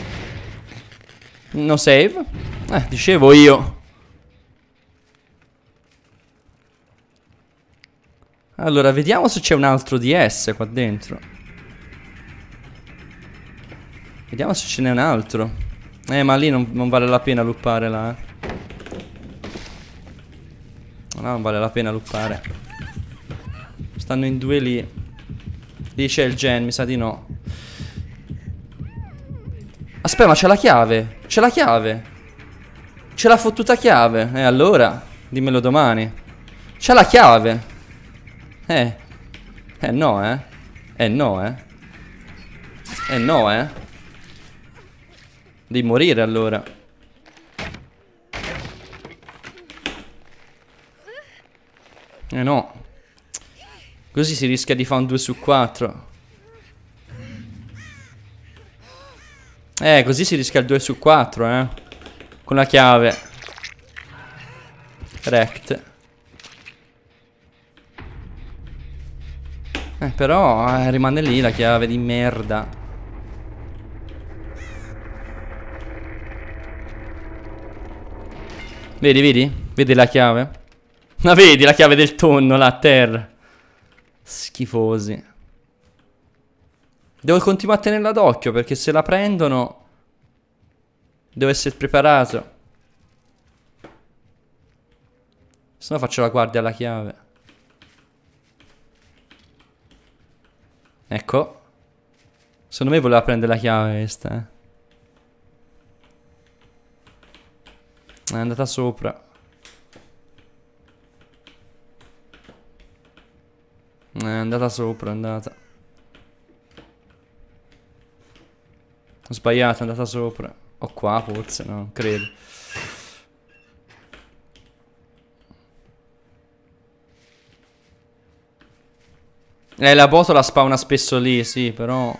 No save Eh dicevo io Allora vediamo se c'è un altro DS qua dentro Vediamo se ce n'è un altro Eh ma lì non, non vale la pena luppare là eh. No, non vale la pena luppare Stanno in due lì. Lì c'è il gen, mi sa di no. Aspetta, ma c'è la chiave. C'è la chiave. C'è la fottuta chiave. E eh, allora, dimmelo domani. C'è la chiave. Eh. Eh no, eh. Eh no, eh. Eh no, eh. Devi morire allora. Eh no. Così si rischia di fare un 2 su 4. Eh, così si rischia il 2 su 4, eh. Con la chiave. Rect. Eh, però eh, rimane lì la chiave di merda. Vedi, vedi? Vedi la chiave? La vedi la chiave del tonno là a terra? Schifosi. Devo continuare a tenerla d'occhio perché se la prendono... Devo essere preparato. Se no faccio la guardia alla chiave. Ecco. Secondo me voleva prendere la chiave questa, eh. È andata sopra. È andata sopra, è andata. Ho sbagliato, è andata sopra. O qua forse, no, credo. Eh, la botola spawna spesso lì, sì, però...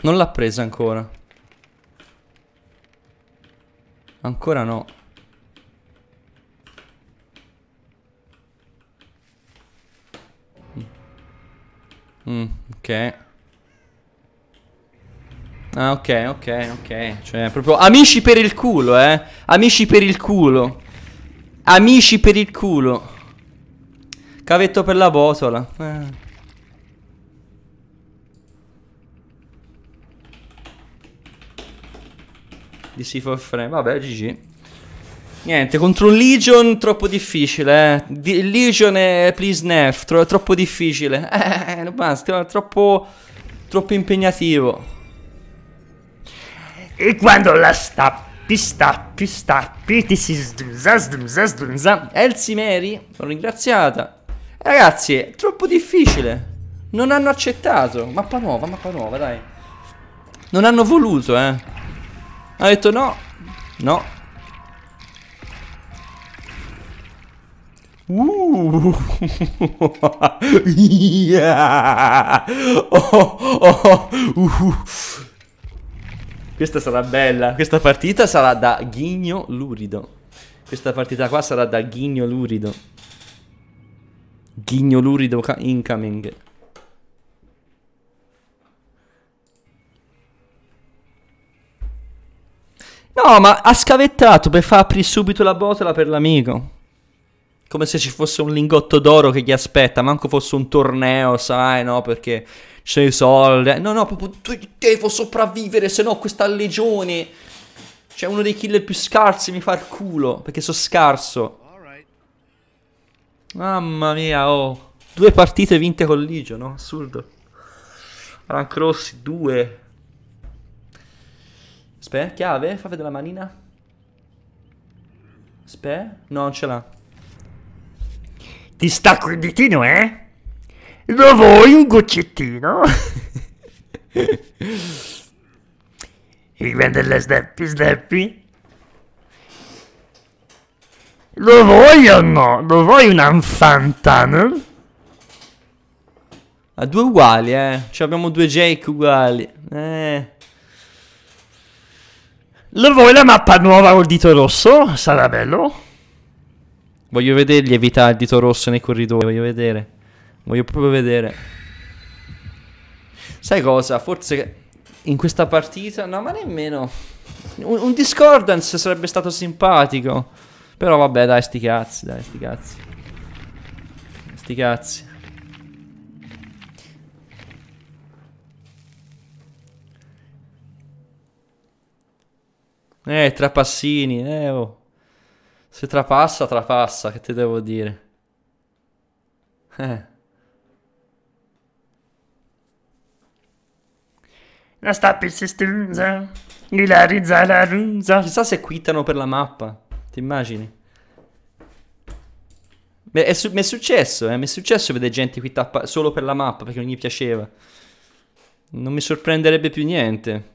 Non l'ha presa ancora. Ancora no. Mm, ok. Ah, ok, ok, ok. Cioè, proprio amici per il culo, eh. Amici per il culo. Amici per il culo. Cavetto per la botola. Eh. Di for Frame. Vabbè, GG. Niente, contro un Legion troppo difficile, eh. Di- Legion e Please Nerf, tro troppo difficile. Eh, non basta, troppo, troppo impegnativo. E quando la stappi, stappi, stappi, ti si sdunza, sdunza, sdunza. Elsie Mary, sono ringraziata. Eh, ragazzi, è troppo difficile. Non hanno accettato. Mappa nuova, mappa nuova, dai. Non hanno voluto, eh. Hanno detto no, no, Uh. yeah. oh, oh, uh. Questa sarà bella. Questa partita sarà da ghigno lurido. Questa partita qua sarà da ghigno lurido. Ghigno lurido incoming. No, ma ha scavettato per far aprire subito la botola per l'amico come se ci fosse un lingotto d'oro che gli aspetta, manco fosse un torneo, sai, no? Perché c'è i soldi. No, no, proprio tu devo sopravvivere, se no questa legione... Cioè, uno dei killer più scarsi mi fa il culo, perché sono scarso. Mamma mia, oh. Due partite vinte con Ligio, no? Assurdo. Rank Rossi, due. Sper, chiave, fa vedere la manina. Spe? no, non ce l'ha. Ti stacco il ditino, eh? Lo vuoi un goccettino? Mi le steppi, steppi. Lo vuoi o no? Lo vuoi un anfantan? A due uguali, eh. Cioè abbiamo due Jake uguali. Eh. Lo vuoi la mappa nuova col dito rosso? Sarà bello. Voglio vedergli evitare il dito rosso nei corridoi, voglio vedere. Voglio proprio vedere. Sai cosa? Forse in questa partita... No, ma nemmeno... Un, un discordance sarebbe stato simpatico. Però vabbè, dai, sti cazzi, dai, sti cazzi. Sti cazzi. Eh, trapassini, eh, oh. Se trapassa, trapassa, che ti devo dire? Eh. La stappi si strunza, ilarizza la runza. Chissà se quittano per la mappa, ti immagini? Mi è, su- è, successo, eh? mi è successo vedere gente qui tappa solo per la mappa perché non gli piaceva. Non mi sorprenderebbe più niente.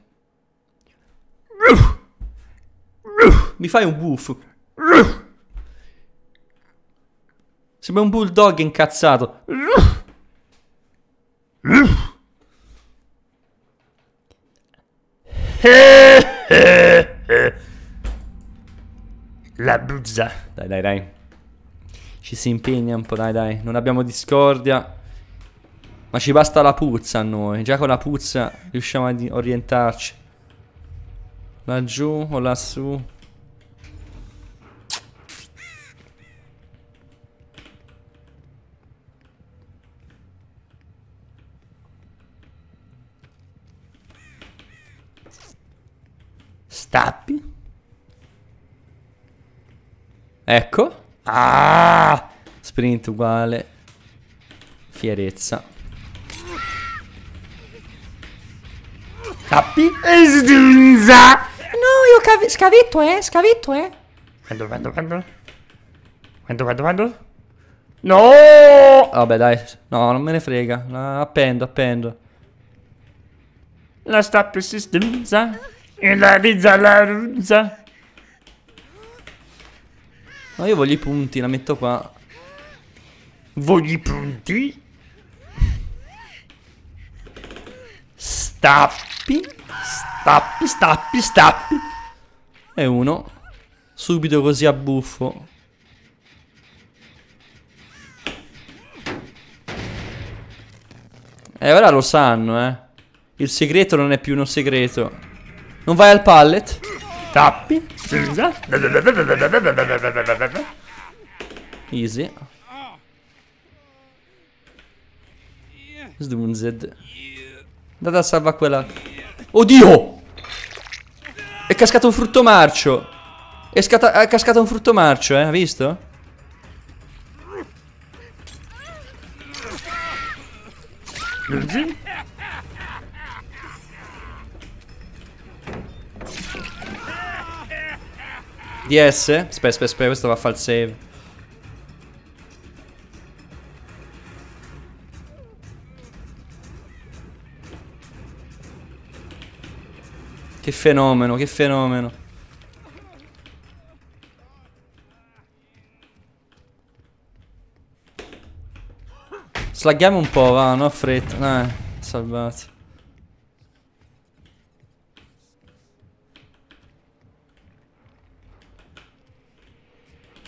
Mi fai un woof. Sembra un bulldog incazzato. La buzza. Dai, dai, dai. Ci si impegna un po', dai, dai. Non abbiamo discordia. Ma ci basta la puzza a noi. Già con la puzza riusciamo ad orientarci. Laggiù o lassù. Stappi. Ecco. Ah! Sprint uguale. Fierezza. Tappi. Sdinza. No, io scavetto, eh. Scavetto, eh. Vado, vado, vado. Vado, vado, vado. No! Vabbè, dai. No, non me ne frega. No, appendo, appendo. La Stappi si sdinza. E la rizza la ruzza. Ma io voglio i punti, la metto qua. Voglio i punti? Stappi, stappi, stappi, stappi. E uno. Subito così a buffo. E eh, ora lo sanno, eh. Il segreto non è più uno segreto. Non vai al pallet. Tappi. Easy. Sdunzed. Andate a salvare quella. Oddio! È cascato un frutto marcio. È, è cascato un frutto marcio, eh? Hai visto? Mm-hmm. DS. Aspetta, aspetta, aspetta, questo va a fare il save. Che fenomeno, che fenomeno. Slaghiamo un po', va, no fretta. Eh, salvato.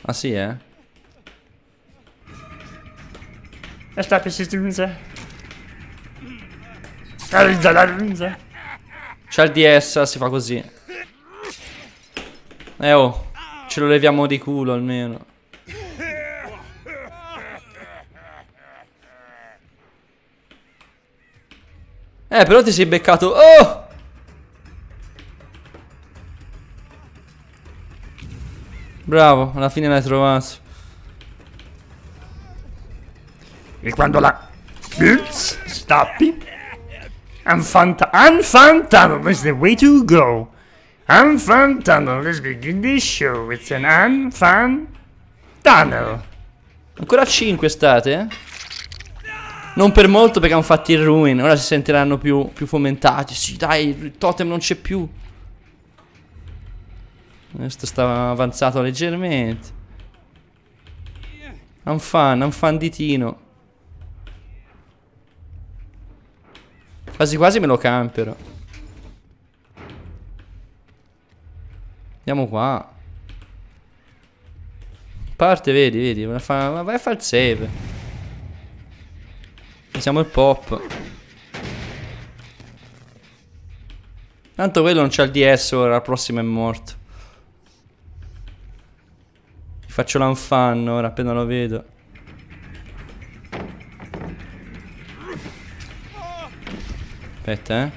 Ah sì, eh? E sta Aspetta, si stringe. C'è il DS, si fa così. Eh oh, ce lo leviamo di culo almeno. Eh, però ti sei beccato... Oh! Bravo, alla fine l'hai trovato. E quando la... Stappi. Unfanta... Unfantanum is the way to go. Unfantanum, let's begin this show. It's an unfantanum. Ancora 5 state? Eh? Non per molto perché hanno fatto il ruin. Ora si sentiranno più, più fomentati. Sì, dai, il totem non c'è più. Questo sta avanzato leggermente. Un fan, un fan di Tino. Quasi quasi me lo campero. Andiamo qua. Parte, vedi, vedi. vai a fare il save. Usiamo il pop. Tanto quello non c'ha il DS ora, la prossima è morto faccio l'anfanno ora appena lo vedo. Aspetta,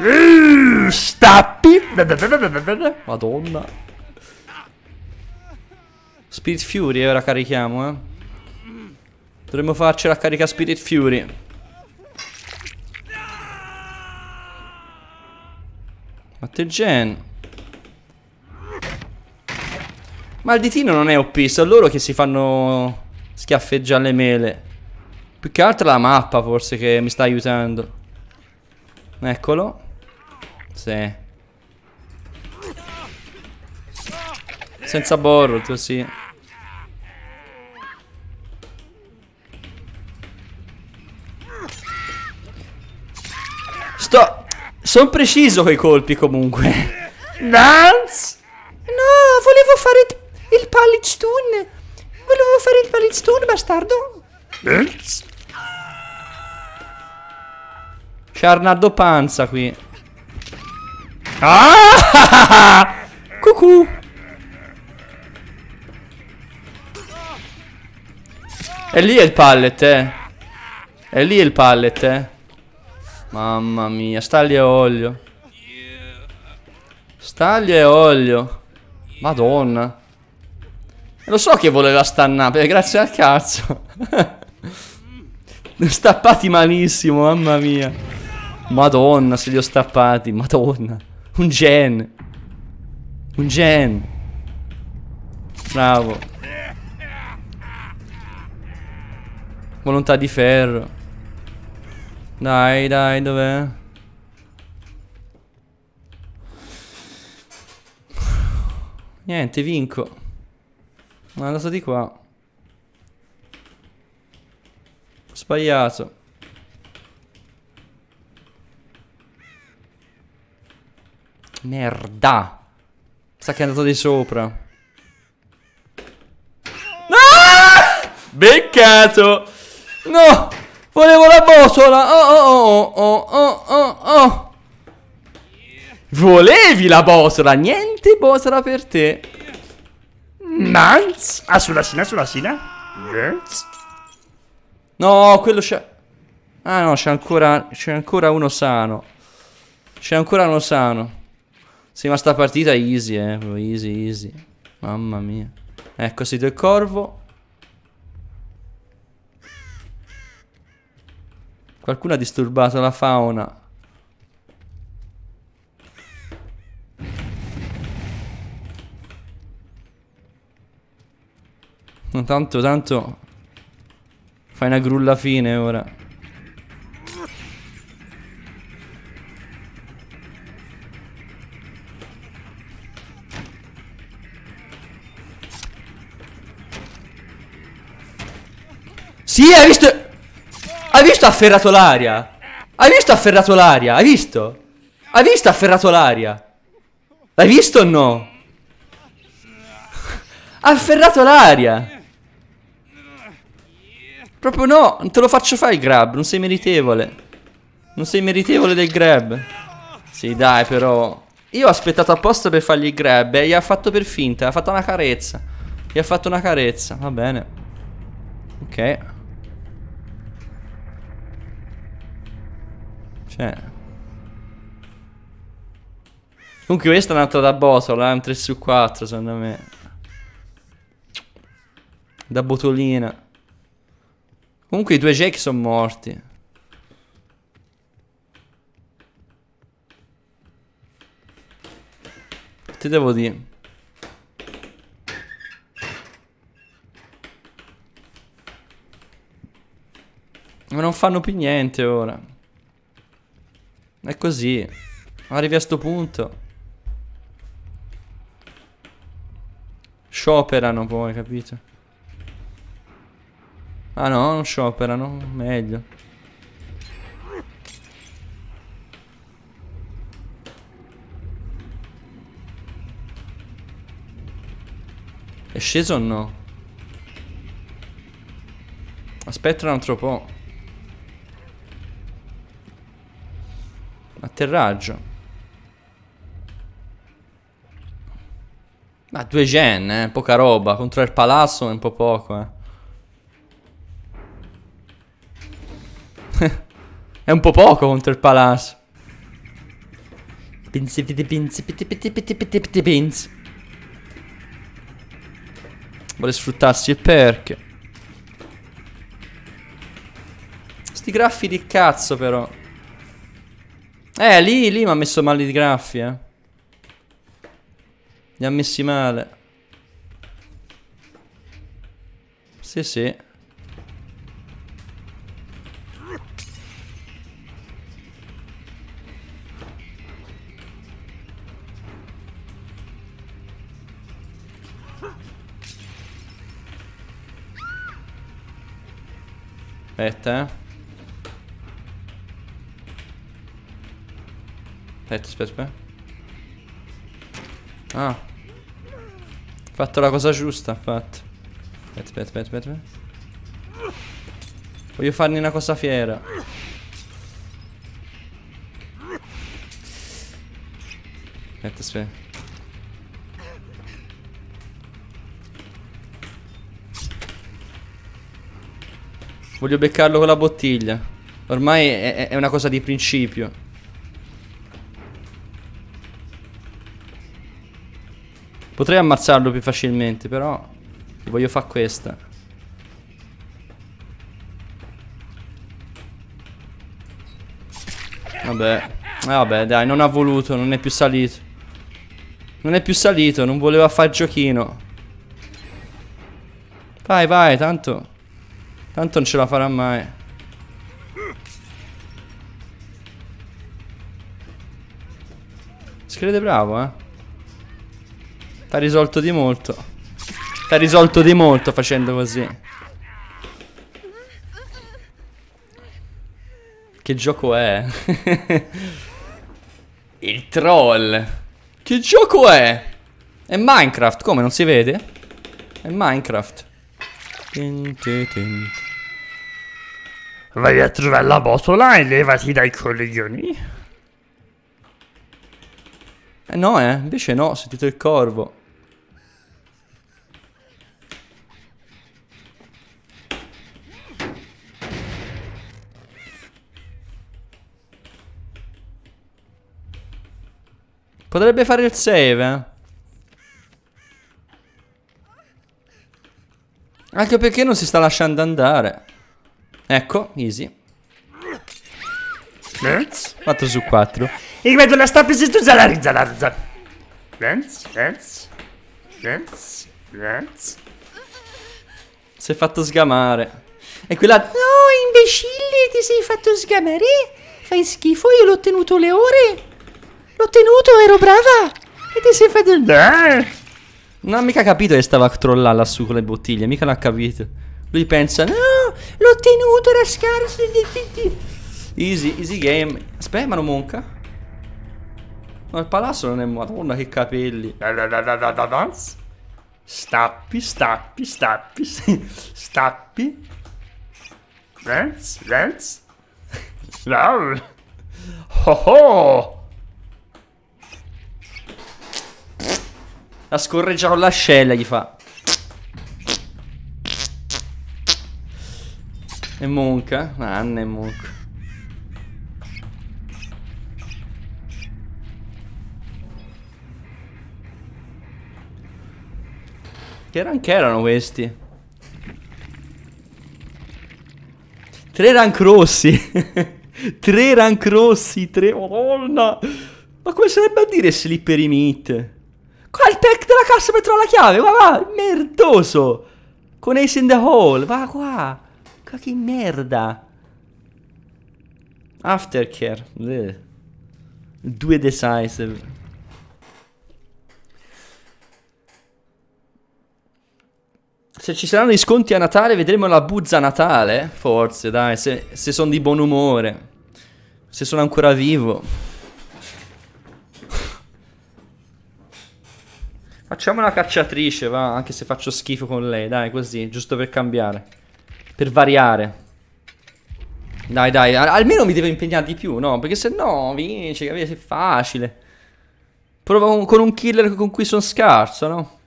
eh. stappi Madonna Spirit Fury eh, ora carichiamo eh Dovremmo farcela carica Spirit Fury Matte Gen Ma il ditino non è OP, sono loro che si fanno schiaffeggiare le mele. Più che altro la mappa forse che mi sta aiutando. Eccolo. Sì. Senza borro, così. Sto... Sono preciso coi colpi comunque. Nance! No, volevo fare... Il Palestone! Volevo fare il Palestone, bastardo! Eh? C'è Arnaldo Panza qui. Ah! Cucù! E lì è il pallet, eh. E lì è il pallet, eh. Mamma mia, staglia e olio. Staglia e olio. Madonna. Lo so che voleva stannare, eh, grazie al cazzo. stappati malissimo, mamma mia. Madonna, se li ho stappati, madonna. Un gen. Un gen. Bravo. Volontà di ferro. Dai, dai, dov'è? Niente, vinco. Ma è andato di qua. sbagliato. Merda. Sa che è andato di sopra. Ah! Beccato. No. Volevo la botola. Oh oh, oh oh oh oh oh oh. Volevi la botola. Niente botola per te. Nanz? Ah, sulla Sina, sulla Sina. Yes. No, quello c'è. Ah no, c'è ancora, c'è ancora uno sano. C'è ancora uno sano. Sì, ma sta partita è easy, eh. Easy, easy. Mamma mia. Ecco, sito il corvo. Qualcuno ha disturbato la fauna. Tanto, tanto Fai una grulla fine ora Sì, hai visto Hai visto afferrato l'aria Hai visto afferrato l'aria Hai visto Hai visto afferrato l'aria L'hai visto o no Ha afferrato l'aria Proprio no, non te lo faccio fare il grab, non sei meritevole. Non sei meritevole del grab. Sì, dai, però. Io ho aspettato apposta per fargli il grab e eh, gli ha fatto per finta, ha fatto una carezza. Gli ha fatto una carezza, va bene. Ok. Cioè. Comunque questa è un'altra da botola, è eh, un 3 su 4 secondo me. Da botolina. Comunque i due Jake sono morti. Ti devo dire. Ma non fanno più niente ora. È così. Arrivi a sto punto. Scioperano poi, capito? Ah no, non scioperano. Meglio. È sceso o no? Aspetta un altro po'. Atterraggio. Ma due gen, eh, poca roba. Contro il palazzo è un po' poco, eh. È un po' poco contro il palazzo. Pinzi, piti, pinzi, piti, piti, piti, piti, piti, pinzi. Vuole sfruttarsi il perché? Sti graffi di cazzo però. Eh, lì, lì mi ha messo male i graffi, eh. Li ha messi male. Sì, sì. Aspetta, eh. Aspetta, aspetta, aspetta. Ah. Fatto la cosa giusta, fatto. Aspetta, aspetta, aspetta, aspetta. Voglio farne una cosa fiera. Aspetta, aspetta. Voglio beccarlo con la bottiglia. Ormai è, è una cosa di principio. Potrei ammazzarlo più facilmente, però... Voglio fare questa. Vabbè. Eh, vabbè, dai, non ha voluto, non è più salito. Non è più salito, non voleva fare giochino. Vai, vai, tanto... Tanto non ce la farà mai Si crede bravo eh T'ha risolto di molto T'ha risolto di molto facendo così Che gioco è? Il troll Che gioco è? È Minecraft, come? Non si vede? È Minecraft Tin, Vai a trovare la botola e levati dai coglioni. Eh no, eh, invece no, sentite il corvo. Potrebbe fare il save. Eh. Anche perché non si sta lasciando andare. Ecco, easy. Lenz? 4 su 4. Ik ben la sta per si stuzzare rizza la rizza. Lenz, Lenz, Lenz, Lenz. Si è fatto sgamare. E quella... No, imbecille, ti sei fatto sgamare? Fai schifo, io l'ho tenuto le ore. L'ho tenuto, ero brava. E ti sei fatto... Eh. Non ha mica capito che stava a trollare lassù con le bottiglie, mica l'ha capito. Lui pensa, no, l'ho tenuto, era scarso. Easy, easy game. Aspetta, ma non monca? Ma il palazzo non è... Madonna, che capelli. Stappi, stappi, stappi, stappi. Renz, Renz. Lol. Oh oh. La scorreggia con l'ascella gli fa. E Monca? Eh? Ah, Anne e Monca. Che rank erano questi? Tre rank rossi. tre rank rossi. Tre. Madonna. Ma come sarebbe a dire slippery meat? Qua il pack della cassa per trovare la chiave. Va, va. Merdoso. Con Ace in the Hole. Va qua. Ma che merda. Aftercare. Bleh. Due decisive. Se ci saranno gli sconti a Natale vedremo la buzza a Natale. Forse, dai, se, se sono di buon umore. Se sono ancora vivo. Facciamo una cacciatrice, va, anche se faccio schifo con lei, dai, così, giusto per cambiare. Per variare. Dai, dai, almeno mi devo impegnare di più, no? Perché se no Vince Capito È facile. Provo con un killer con cui sono scarso, no?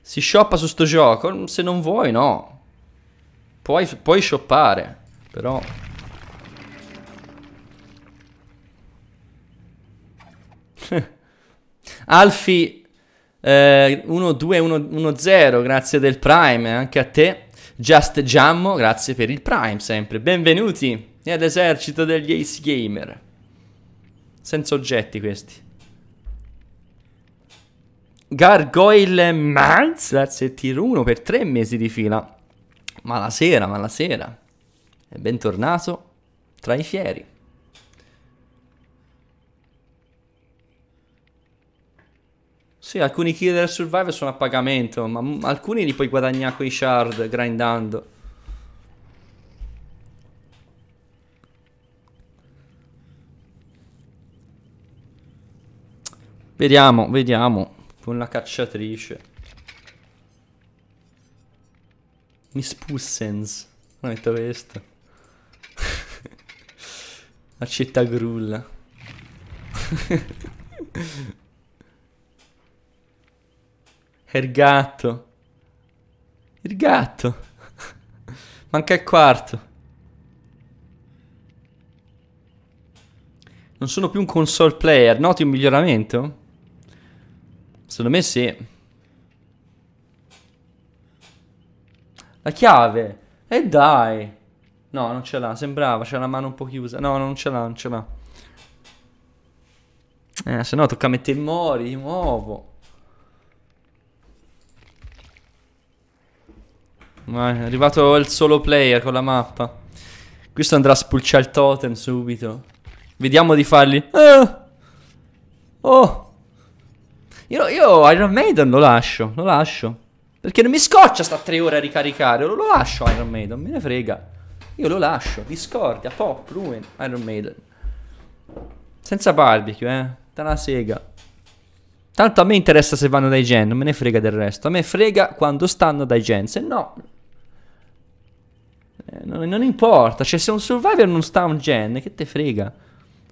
Si shoppa su sto gioco? Mm, se non vuoi, no. Puoi, puoi shoppare, però... Alfi 1-2-1-0, eh, grazie del Prime, eh, anche a te. Just Jammo, grazie per il Prime sempre. Benvenuti nell'esercito degli Ace Gamer. Senza oggetti questi. Gargoyle Mans, grazie tiro 1 per 3 mesi di fila. Ma la sera, ma la sera. E bentornato tra i fieri. Sì, alcuni killer survivor sono a pagamento, ma alcuni li puoi guadagnare con i shard grindando. Vediamo, vediamo, con la cacciatrice. Miss Pussens, la metto questa. la città grulla. il gatto. Il gatto. Manca il quarto. Non sono più un console player. Noti un miglioramento? Secondo me sì. La chiave. E eh dai. No, non ce l'ha. Sembrava. C'è la mano un po' chiusa. No, non ce l'ha. Non ce l'ha. Eh, se no tocca mettere il mori. Di nuovo. Ma è arrivato il solo player con la mappa. Questo andrà a spulciare il totem subito. Vediamo di fargli. Ah! Eh! Oh! Io, io, Iron Maiden lo lascio, lo lascio. Perché non mi scoccia sta tre ore a ricaricare. Lo, lo lascio Iron Maiden, me ne frega. Io lo lascio. Discordia, pop, ruin, Iron Maiden. Senza barbecue, eh. Da sega. Tanto a me interessa se vanno dai gen, non me ne frega del resto. A me frega quando stanno dai gen, se no eh, non, non, importa, cioè se un survivor non sta un gen, che te frega?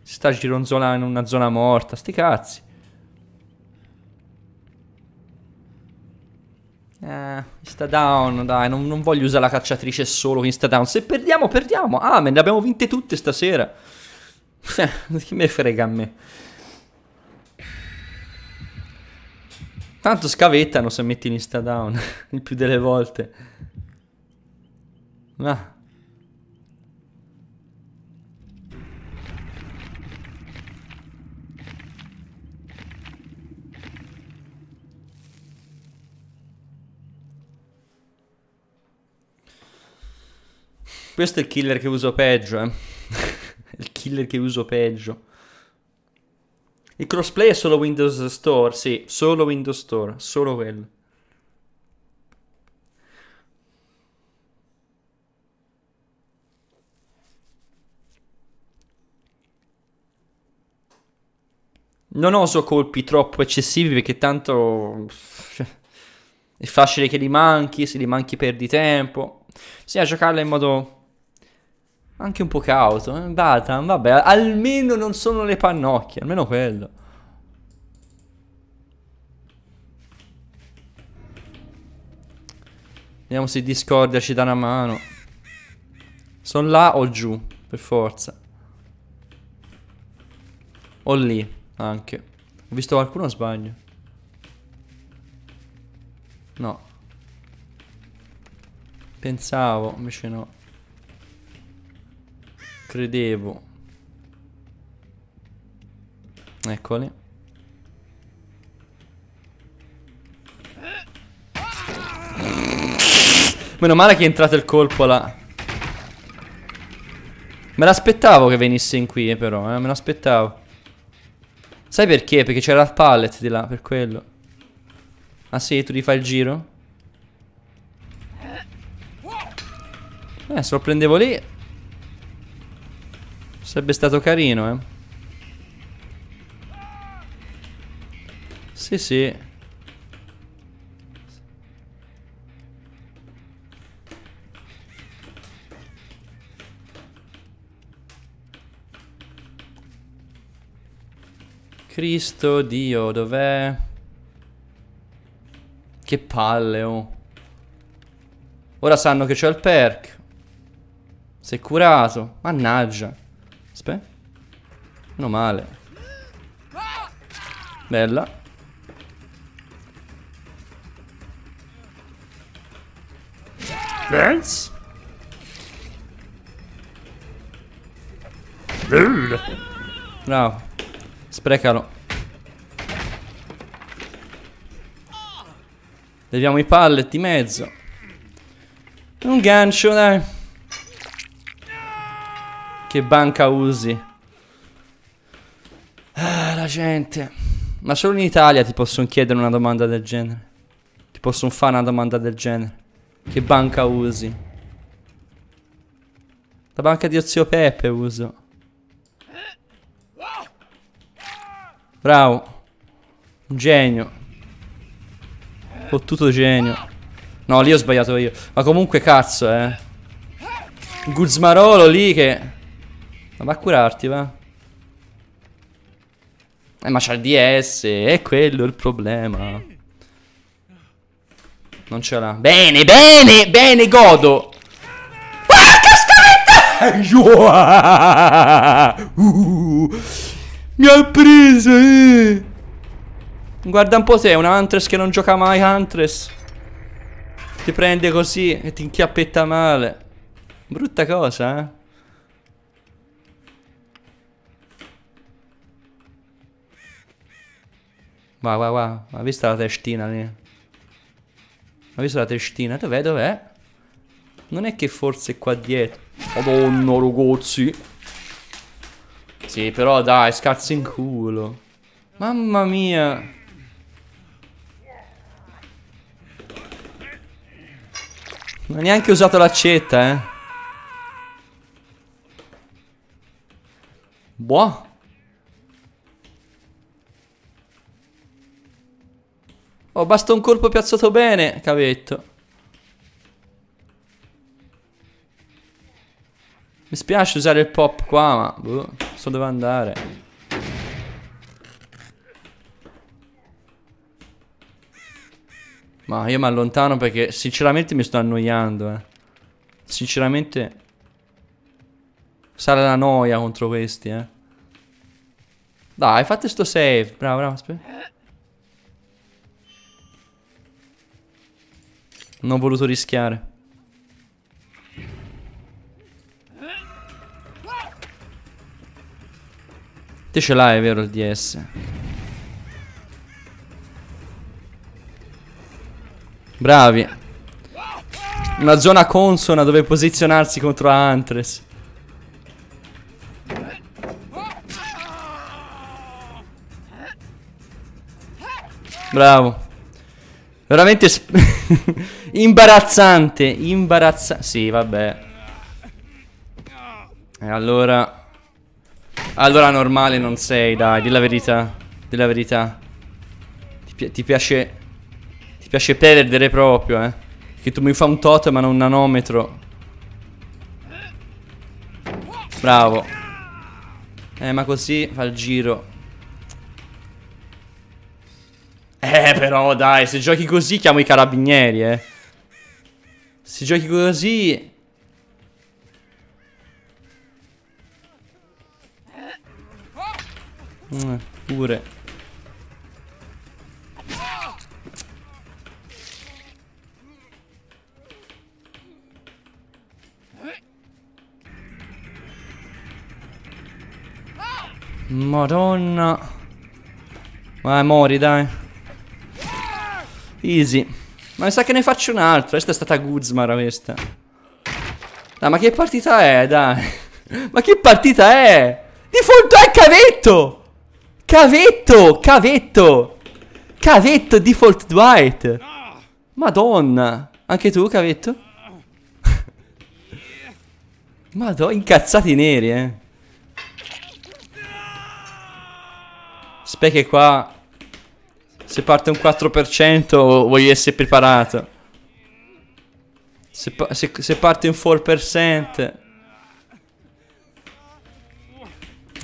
Si sta gironzolando in una zona morta, sti cazzi. Eh, sta down, dai, non, non, voglio usare la cacciatrice solo in sta down. Se perdiamo, perdiamo. Ah, me ne abbiamo vinte tutte stasera. Che me frega a me. Tanto scavettano se metti in sta down, il più delle volte. Ah. Questo è il killer che uso peggio, eh. il killer che uso peggio. Il crossplay è solo Windows Store, sì, solo Windows Store, solo quello. non oso colpi troppo eccessivi perché tanto è facile che li manchi, se li manchi perdi tempo. Bisogna giocarla in modo anche un po' cauto. Eh? vabbè, almeno non sono le pannocchie, almeno quello. Vediamo se Discordia ci dà una mano. Sono là o giù, per forza. O lì. Anche. Ho visto qualcuno a sbaglio. No. Pensavo, invece no. Credevo. Eccoli. Meno male che è entrato il colpo là. Me l'aspettavo che venisse in qui, eh, però, eh, me l'aspettavo. Sai perché? Perché c'era il pallet di là, per quello. Ah sì, tu rifai il giro? Eh, se lo prendevo lì... Sarebbe stato carino, eh. Sì, sì. Cristo, Dio, dov'è? Che palle, oh. Ora sanno che c'è il perk. Si è curato. Mannaggia. Aspetta. Meno male. Bella. Dance? Bravo. Sprecalo. Leviamo i pallet di mezzo. Un gancio, dai. Che banca usi. Ah, la gente. Ma solo in Italia ti possono chiedere una domanda del genere. Ti possono fare una domanda del genere. Che banca usi? La banca di Ozio Peppe uso. Bravo. Un genio. Fottuto genio. No, lì ho sbagliato io. Ma comunque cazzo, eh. Guzmarolo lì che... Ma va a curarti, va. Eh, ma c'ha il DS. È quello il problema. Non ce l'ha. Bene, bene, bene, godo. Ah, che spaventa! uh. uh, uh. Mi ha preso eh. Guarda un po' te Un Huntress che non gioca mai Huntress Ti prende così E ti inchiappetta male Brutta cosa eh Va, va, va. Ha visto la testina lì? Ha visto la testina? Dov'è, dov'è? Non è che forse è qua dietro. Oh, madonna, ragazzi. Sì, però dai, scazzo in culo. Mamma mia. Non ha neanche usato l'accetta, eh. Boh. Oh, basta un colpo piazzato bene, cavetto. Mi spiace usare il pop qua, ma boh, so dove andare. Ma io mi allontano perché sinceramente mi sto annoiando, eh. Sinceramente sale la noia contro questi, eh. Dai, fate sto save. Bravo, bravo, aspetta. Non ho voluto rischiare. Te ce l'hai, vero, il DS? Bravi. Una zona consona dove posizionarsi contro Antres. Bravo. Veramente imbarazzante, imbarazzante. Sì, vabbè. E allora allora normale non sei, dai, di la verità. Di la verità. Ti, pi ti, piace... Ti piace perdere proprio, eh. Che tu mi fai un totem ma non un nanometro. Bravo. Eh, ma così fa il giro. Eh, però, dai, se giochi così chiamo i carabinieri, eh. Se giochi così... Mm, pure. Madonna. Ma mori, dai. Easy. Ma mi sa che ne faccio un altro. Questa è stata Guzmara, questa. Dai, ma che partita è, dai? ma che partita è? Di fondo è cavetto! Cavetto, cavetto Cavetto default Dwight Madonna Anche tu cavetto? Madonna, incazzati neri eh Spe che qua Se parte un 4% voglio essere preparato se, pa se, se parte un 4%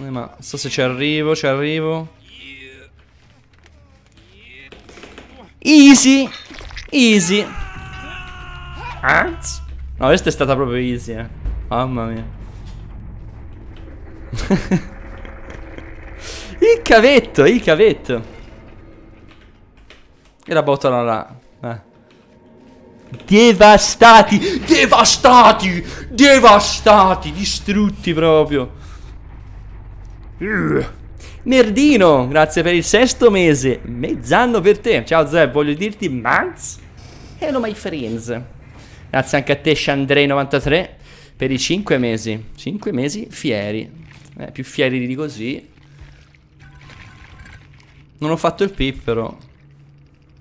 Eh, ma non so se ci arrivo, ci arrivo. Easy. Easy. Anzi. Eh? No, questa è stata proprio easy, eh. Mamma mia. il cavetto, il cavetto. E la botola là. Eh. Devastati, devastati, devastati, distrutti proprio. Urgh. Nerdino, grazie per il sesto mese. Mezzanno per te. Ciao Zeb, voglio dirti Mans. Hello my friends. Grazie anche a te Shandrey93 per i 5 mesi. 5 mesi fieri. Eh, più fieri di così. Non ho fatto il pip però.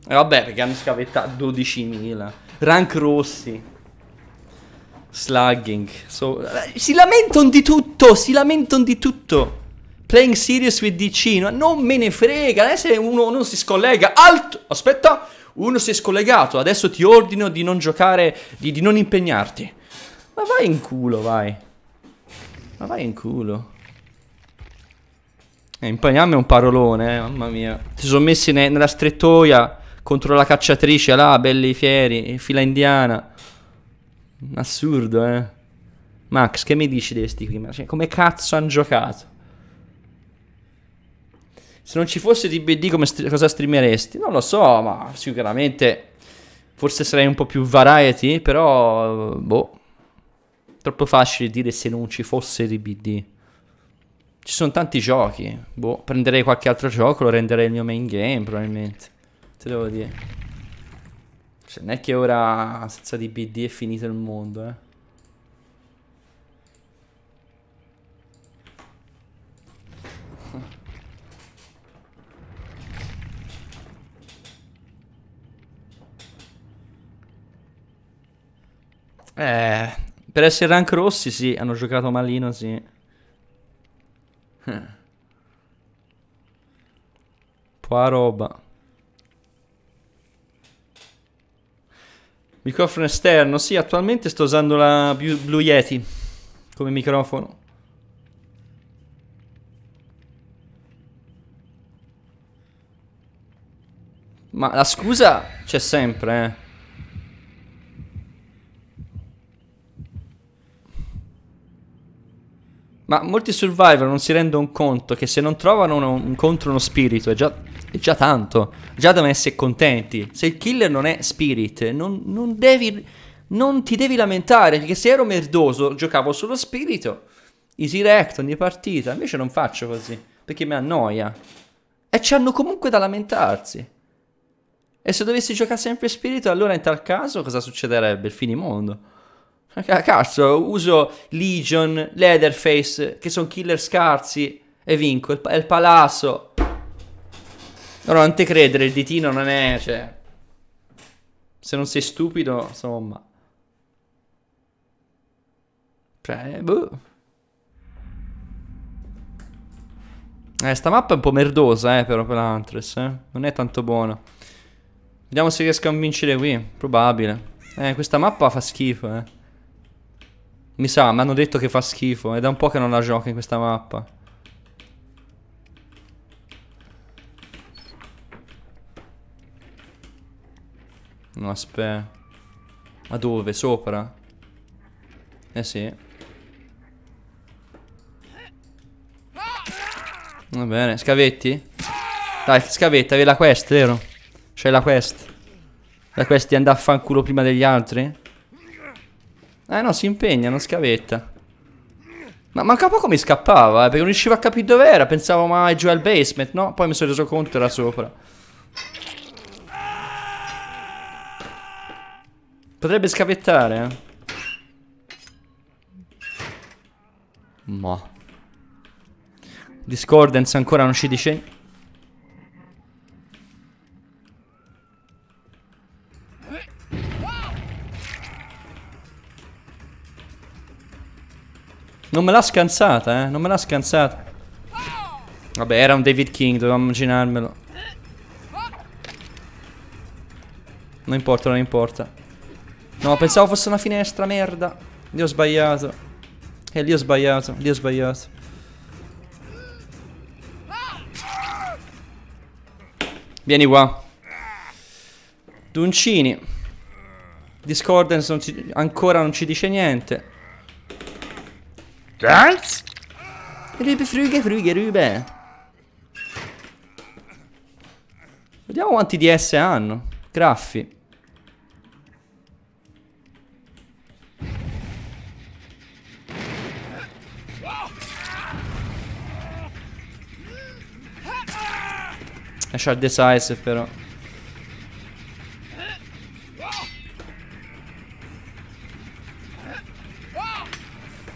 Eh, vabbè, perché hanno scavettato 12.000. Rank rossi. Slugging. So, eh, si lamentano di tutto, si lamentano di tutto. Playing serious with DC. No, non me ne frega. Adesso eh, uno non si scollega. Alt! Aspetta. Uno si è scollegato. Adesso ti ordino di non giocare. Di, di non impegnarti. Ma vai in culo, vai. Ma vai in culo. Eh, è un parolone, eh, mamma mia. Si sono messi ne nella strettoia contro la cacciatrice là, belli fieri, fila indiana. Assurdo, eh. Max, che mi dici di questi qui? Cioè, come cazzo hanno giocato? Se non ci fosse DBD come st- cosa streameresti? Non lo so, ma sicuramente forse sarei un po' più variety, però boh. Troppo facile dire se non ci fosse DBD. Ci sono tanti giochi. Boh, prenderei qualche altro gioco, lo renderei il mio main game probabilmente. Te devo dire. Cioè, non è che ora senza DBD è finito il mondo, eh. Eh, per essere rank rossi, sì, hanno giocato malino, sì. Eh. Pua roba. Microfono esterno, sì, attualmente sto usando la Blue Yeti come microfono. Ma la scusa c'è sempre, eh. Ma molti survivor non si rendono conto che se non trovano uno, un contro uno spirito è già, è già, tanto. Già devono essere contenti. Se il killer non è spirit, non, non, devi, non ti devi lamentare. Perché se ero merdoso, giocavo solo spirito. Easy rect ogni partita. Invece non faccio così. Perché mi annoia. E ci hanno comunque da lamentarsi. E se dovessi giocare sempre spirito, allora in tal caso cosa succederebbe? Il finimondo. Ah, cazzo, uso Legion, Leatherface, che sono killer scarsi e vinco. È il, il palazzo. No, non te credere, il ditino non è, cioè... Se non sei stupido, insomma... Cioè, boh. Eh, sta mappa è un po' merdosa, eh, però, per l'Antres, eh. Non è tanto buona. Vediamo se riesco a vincere qui. Probabile. Eh, questa mappa fa schifo, eh. Mi sa, mi hanno detto che fa schifo. È da un po' che non la gioco in questa mappa. No, aspetta. Ma dove? Sopra? Eh sì. Va bene, scavetti? Dai, scavetta, avevi la quest, vero? C'è la quest. La quest di andare a fanculo prima degli altri? Eh no, si impegna, non scavetta. Ma manca poco mi scappava, eh, perché non riuscivo a capire dove era. Pensavo, ma è giù al basement, no? Poi mi sono reso conto era sopra. Potrebbe scavettare, eh. Ma. Discordance ancora non ci dice Non me l'ha scansata, eh. Non me l'ha scansata. Vabbè, era un David King, dovevo immaginarmelo. Non importa, non importa. No, pensavo fosse una finestra, merda. Lì ho sbagliato. E eh, lì ho sbagliato, lì ho sbagliato. Vieni qua. Duncini. Discordance non ci, ancora non ci dice niente. Dance? Rube fruge fruge rube. Vediamo quanti DS hanno. Graffi. E c'ha il decisive però.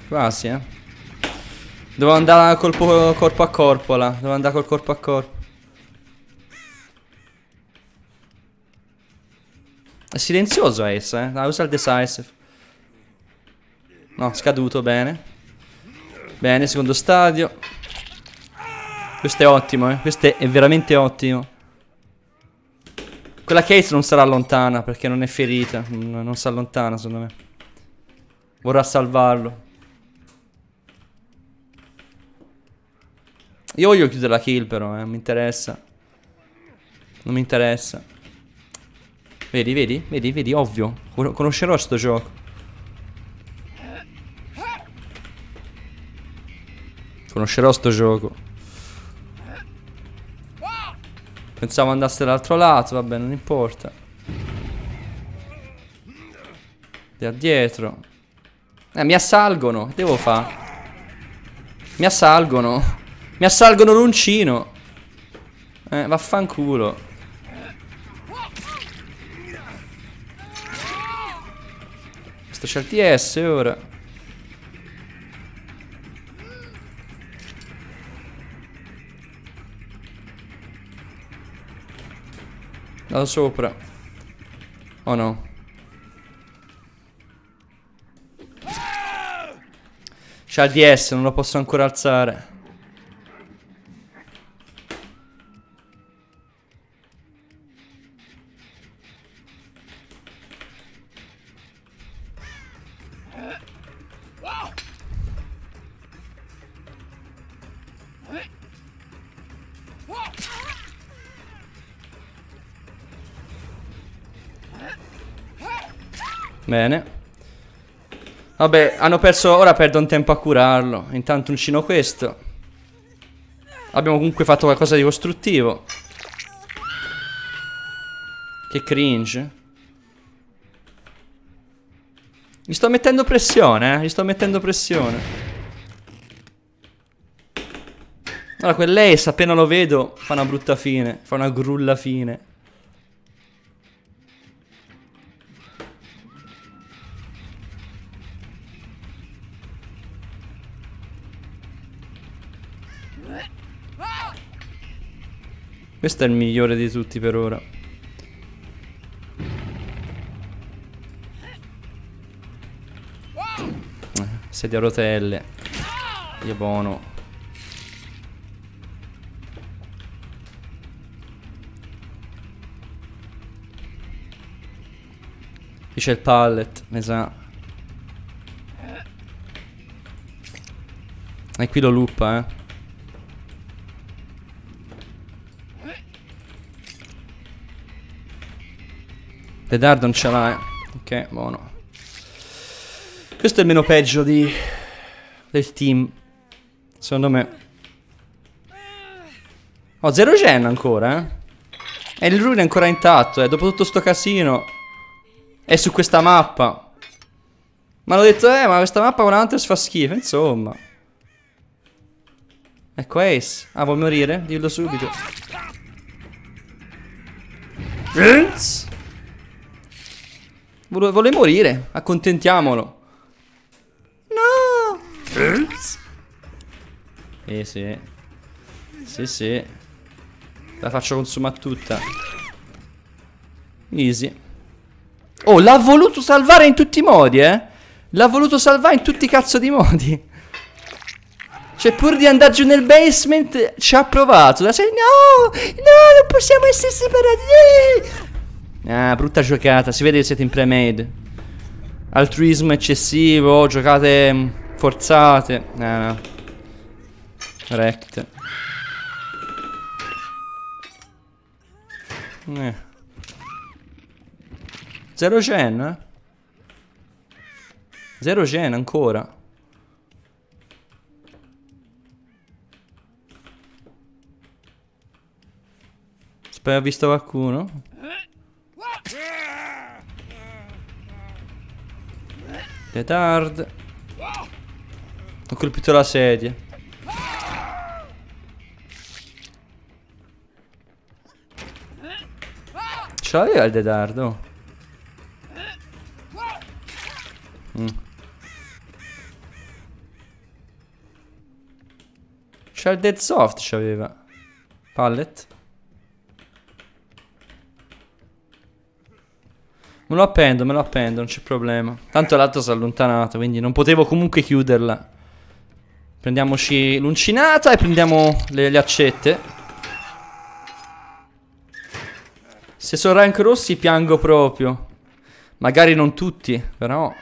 Quasi, eh. Devo andare colpo, corpo a corpo là. Devo andare col corpo a corpo. È silenzioso Ace, eh. Ah, usa il decisive. No, scaduto, bene. Bene, secondo stadio. Questo è ottimo, eh. Questo è veramente ottimo. Quella case non sarà lontana perché non è ferita. non si allontana, secondo me. Vorrà salvarlo. Io voglio chiudere la kill però, eh. Mi interessa. Non mi interessa. Vedi, vedi, vedi, vedi, ovvio. Conoscerò sto gioco. Conoscerò sto gioco. Pensavo andasse dall'altro lato, vabbè, non importa. Da dietro. Eh, mi assalgono, devo fa? Mi assalgono. Mi assalgono l'uncino. Eh, vaffanculo. Sto c'è il TS ora. Vado sopra. Oh no. C'ha il DS, non lo posso ancora alzare. Bene. Vabbè, hanno perso... Ora perdo un tempo a curarlo. Intanto uncino questo. Abbiamo comunque fatto qualcosa di costruttivo. Che cringe. Gli sto mettendo pressione, eh. Gli sto mettendo pressione. Allora, quell'Ace appena lo vedo fa una brutta fine. Fa una grulla fine. Questo è il migliore di tutti per ora. Sedia a rotelle. Io buono. Qui c'è il pallet, mi sa. E qui lo luppa, eh. The Dard non ce l'ha, Ok, buono. Questo è il meno peggio di... del team. Secondo me. Oh, zero gen ancora, eh. E il rune è ancora intatto, eh. Dopo tutto sto casino. È su questa mappa. Ma l'ho detto, eh, ma questa mappa con Hunters fa schifo, insomma. Ecco Ace. Ah, vuoi morire? Dillo subito. Vince! Vuole, vuole morire, accontentiamolo. No! Eh? eh sì. Sì sì. La faccio consumare tutta. Easy. Oh, l'ha voluto salvare in tutti i modi, eh? L'ha voluto salvare in tutti i cazzo di modi. Cioè, pur di andare giù nel basement, ci ha provato. Da No, no, non possiamo essere separati. Ah, brutta giocata, si vede che siete in pre-made. Altruismo eccessivo, giocate mm, forzate. No, ah, no. Rect. Eh. Zero gen, eh? Zero gen ancora. Spero ho visto qualcuno. Detard. Ho colpito la sedia. Ce l'aveva il dedardo? Mm. C'è il dead soft c'aveva. Pallet. Me lo appendo, me lo appendo, non c'è problema. Tanto l'altro si è allontanato, quindi non potevo comunque chiuderla. Prendiamoci l'uncinata e prendiamo le, le accette. Se sono rank rossi piango proprio. Magari non tutti, però...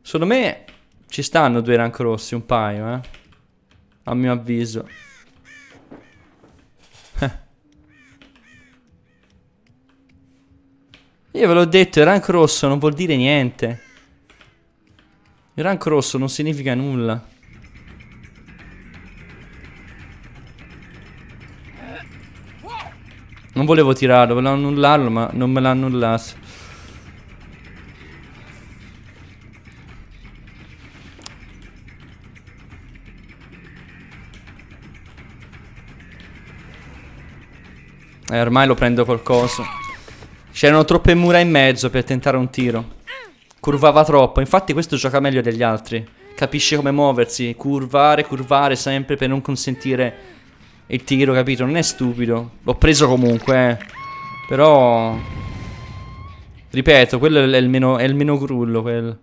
Secondo me ci stanno due rank rossi, un paio, eh. A mio avviso. Io ve l'ho detto, il rank rosso non vuol dire niente. Il rank rosso non significa nulla. Non volevo tirarlo, volevo annullarlo, ma non me l'ha annullato. Eh, ormai lo prendo qualcosa. C'erano troppe mura in mezzo per tentare un tiro. Curvava troppo, infatti questo gioca meglio degli altri. Capisce come muoversi, curvare, curvare sempre per non consentire il tiro, capito? Non è stupido. L'ho preso comunque, eh. Però... Ripeto, quello è il meno, è il meno grullo, quello.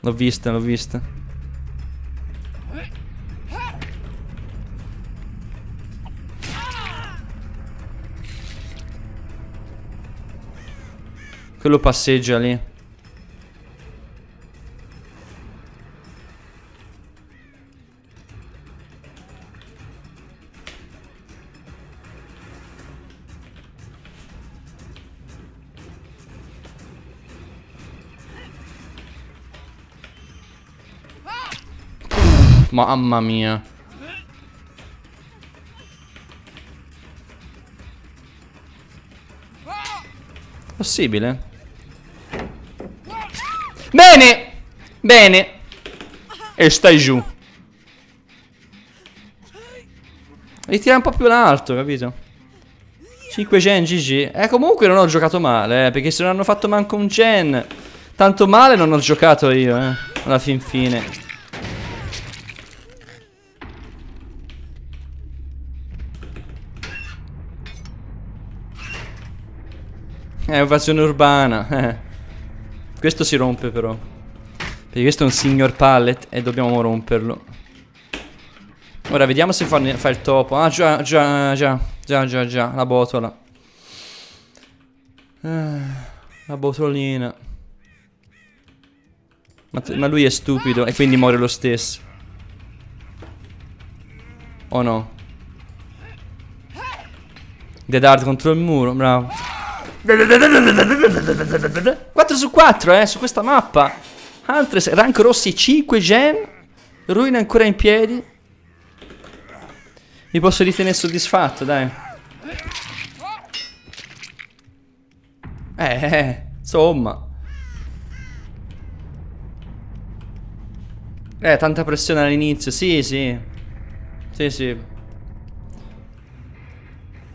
L'ho vista, l'ho vista. Quello passeggia lì. Mamma mia. Possibile? Bene! Bene! E stai giù. Ritira un po' più in alto, capito? 5 gen, GG. Eh, comunque non ho giocato male, eh, perché se non hanno fatto manco un gen... Tanto male non ho giocato io, eh. Alla fin fine. È evasione urbana, eh. Questo si rompe però. Perché questo è un signor pallet e dobbiamo romperlo. Ora vediamo se fa, fa il topo. Ah già, già, già, già, già, già, la botola. Ah, la botolina. Ma, ma lui è stupido e quindi muore lo stesso. O no. Dead hard contro il muro, bravo. 4 su 4, eh, su questa mappa. Altre rank rossi 5 gem. Ruina ancora in piedi. Mi posso ritenere soddisfatto, dai. Eh, eh, eh insomma. Eh, tanta pressione all'inizio, sì, sì. Sì, sì.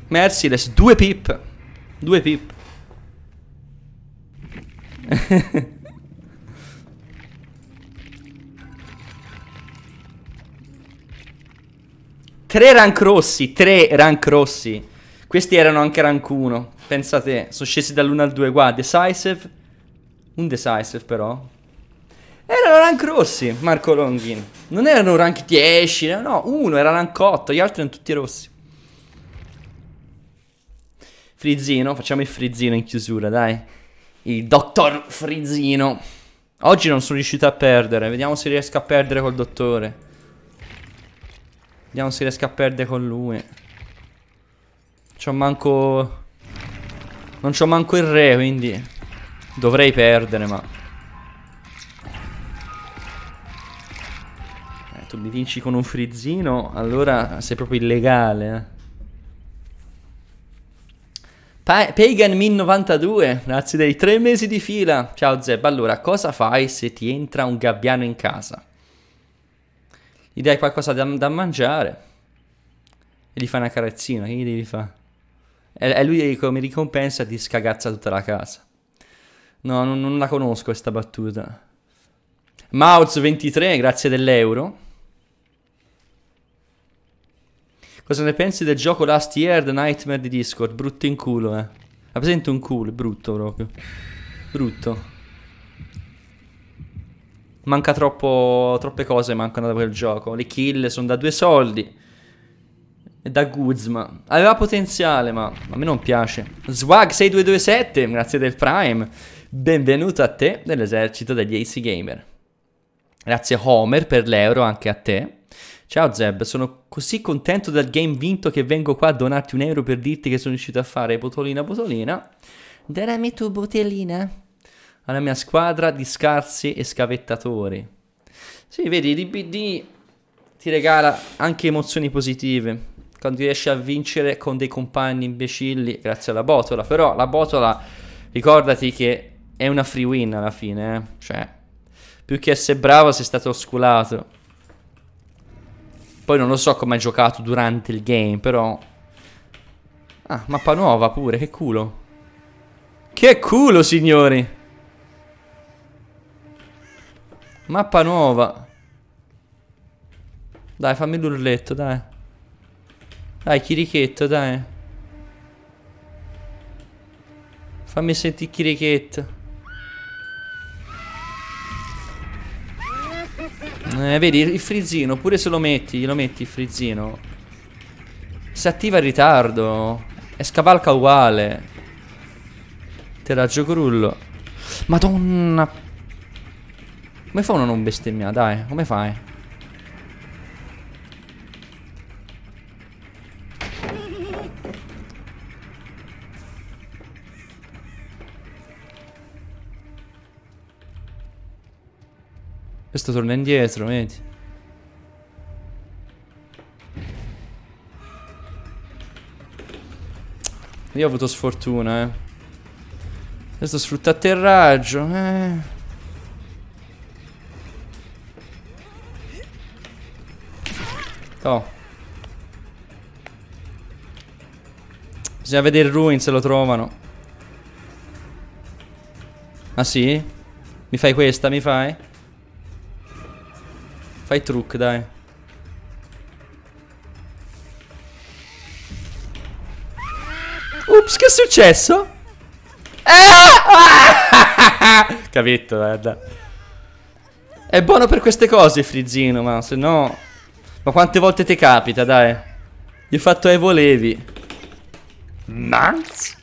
Merciless, due pip. Due pip. tre rank rossi, tre rank rossi. Questi erano anche rank 1. Pensate, sono scesi dall'1 al 2 qua. Decisive. Un decisive però. Erano rank rossi, Marco Longhin. Non erano rank 10, no, uno era rank 8, gli altri erano tutti rossi. Frizzino, facciamo il frizzino in chiusura, dai il dottor Frizzino. Oggi non sono riuscito a perdere. Vediamo se riesco a perdere col dottore. Vediamo se riesco a perdere con lui. C'ho manco... Non c'ho manco il re, quindi... Dovrei perdere, ma... Eh, tu mi vinci con un frizzino, allora sei proprio illegale, eh. Pa- Min 92 grazie dei tre mesi di fila. Ciao Zeb, allora cosa fai se ti entra un gabbiano in casa? Gli dai qualcosa da, da mangiare e gli fai una carezzina, che gli devi E, e lui come ecco, ricompensa ti scagazza tutta la casa. No, non, non la conosco questa battuta. Mouse23, grazie dell'euro. Cosa ne pensi del gioco Last Year The Nightmare di Discord? Brutto in culo, eh. La presento un culo, brutto proprio. Brutto. Manca troppo, troppe cose mancano da quel gioco. Le kill sono da due soldi. E da Guzma. Aveva potenziale, ma a me non piace. Swag6227, grazie del Prime. Benvenuto a te nell'esercito degli AC Gamer. Grazie Homer per l'euro anche a te. Ciao Zeb, sono così contento del game vinto che vengo qua a donarti un euro per dirti che sono riuscito a fare botolina botolina. Darami tu botellina alla mia squadra di scarsi e scavettatori. Sì, vedi, DBD ti regala anche emozioni positive. Quando riesci a vincere con dei compagni imbecilli grazie alla botola. Però la botola, ricordati che è una free win alla fine, eh? Cioè, più che essere bravo sei stato osculato. Poi non lo so come ha giocato durante il game, però... Ah, mappa nuova pure, che culo. Che culo, signori! Mappa nuova. Dai, fammi l'urletto, dai. Dai, chirichetto, dai. Fammi sentire chirichetto. Eh, vedi, il frizzino, pure se lo metti, glielo metti il frizzino. Si attiva in ritardo. E scavalca uguale. Terraggio crullo. Madonna. Come fa uno a non bestemmiare? Dai, come fai? Questo torna indietro, vedi. Io ho avuto sfortuna, eh. Questo sfrutta atterraggio, eh. Oh. Bisogna vedere il ruin se lo trovano. Ah sì? Mi fai questa, mi fai? Fai truc, dai. Ups, che è successo? Ah! Ah! Capito, guarda. È buono per queste cose, Frizzino, ma se no... Ma quante volte ti capita, dai. Gli ho fatto e volevi. Nanz?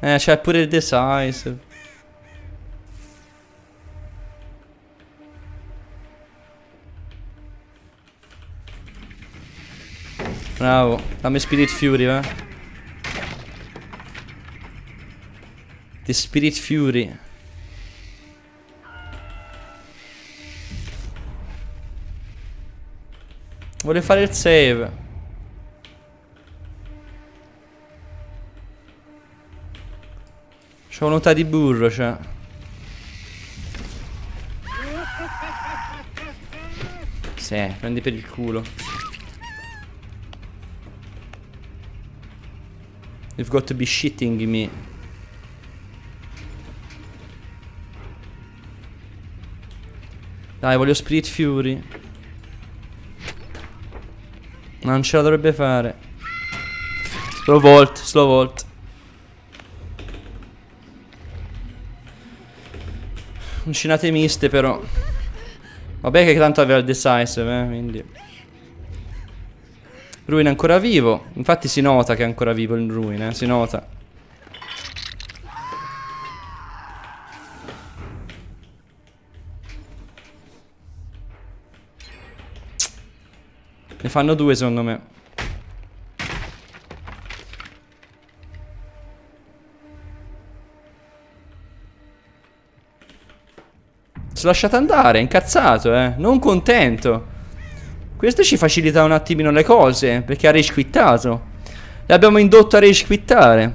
Eh, c'è pure il The Size. Bravo. Dammi Spirit Fury, va. The Spirit Fury. Voglio fare il save. C'ho un'onta di burro, cioè. Sì, prendi per il culo. You've got to be shitting me. Dai, voglio Spirit Fury. Non ce la dovrebbe fare. Slow Volt, Slow Volt. Uncinate miste però. Vabbè che tanto aveva il decisive, eh, quindi... Ruin è ancora vivo. Infatti si nota che è ancora vivo il Ruin, eh? si nota. Ne fanno due secondo me. Si è lasciato andare, è incazzato, eh. Non contento. Questo ci facilita un attimino le cose, perché ha resquittato L'abbiamo indotto a rage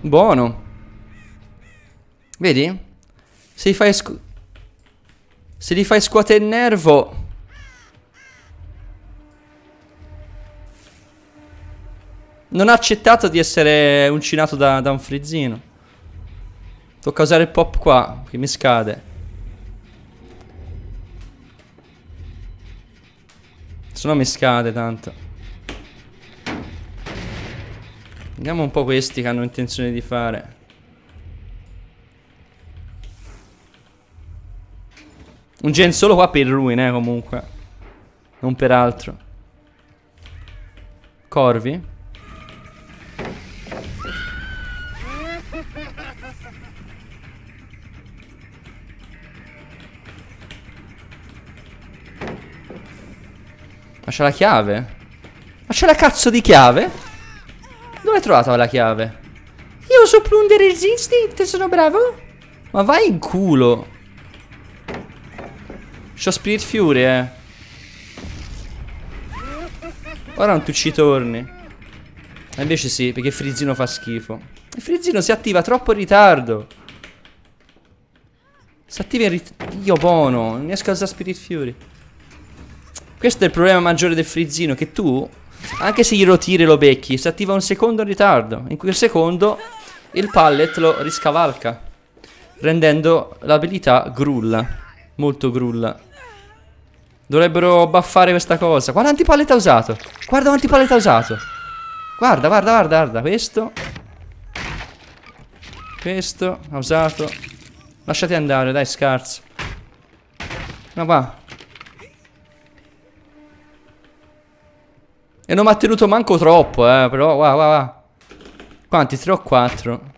Buono. Vedi? Se li fai scu... Se li fai scuotere il nervo... Non ha accettato di essere uncinato da, da un frizzino. Tocca usare il pop qua, che mi scade. Sono mescate tanto. Vediamo un po' questi che hanno intenzione di fare. Un gen solo qua per ruin, eh, comunque. Non per altro. Corvi. Ma c'è la chiave? Ma c'è la cazzo di chiave? Dove hai trovato la chiave? Io so plundere il resistant, sono bravo? Ma vai in culo C'ho Spirit Fury, eh Ora non tu ci torni Ma invece sì, perché Frizzino fa schifo Il Frizzino si attiva troppo in ritardo Si attiva in ritardo Io buono, non riesco a usare Spirit Fury questo è il problema maggiore del frizzino, che tu, anche se glielo tiri e lo becchi, si attiva un secondo in ritardo. In quel secondo il pallet lo riscavalca, rendendo l'abilità grulla, molto grulla. Dovrebbero buffare questa cosa. Guarda quanti pallet ha usato. Guarda quanti pallet ha usato. Guarda, guarda, guarda, guarda. Questo. Questo ha usato. Lasciate andare, dai, scarso. Ma va. E non mi ha tenuto manco troppo, eh. Però, wow, wow, Quanti? 3 o 4?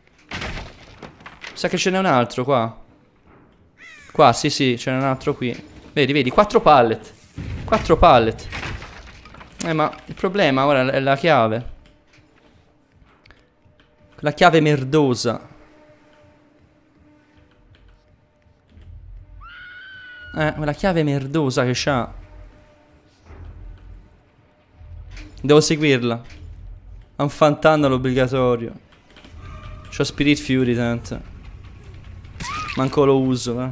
Sa che ce n'è un altro qua. Qua, sì, sì, ce n'è un altro qui. Vedi, vedi, 4 pallet. 4 pallet. Eh, ma il problema ora è la chiave. La chiave merdosa. Eh, quella chiave merdosa che c'ha. Devo seguirla. Ha un fantannalo obbligatorio. C'ho Spirit Fury, tanto. Manco lo uso, eh.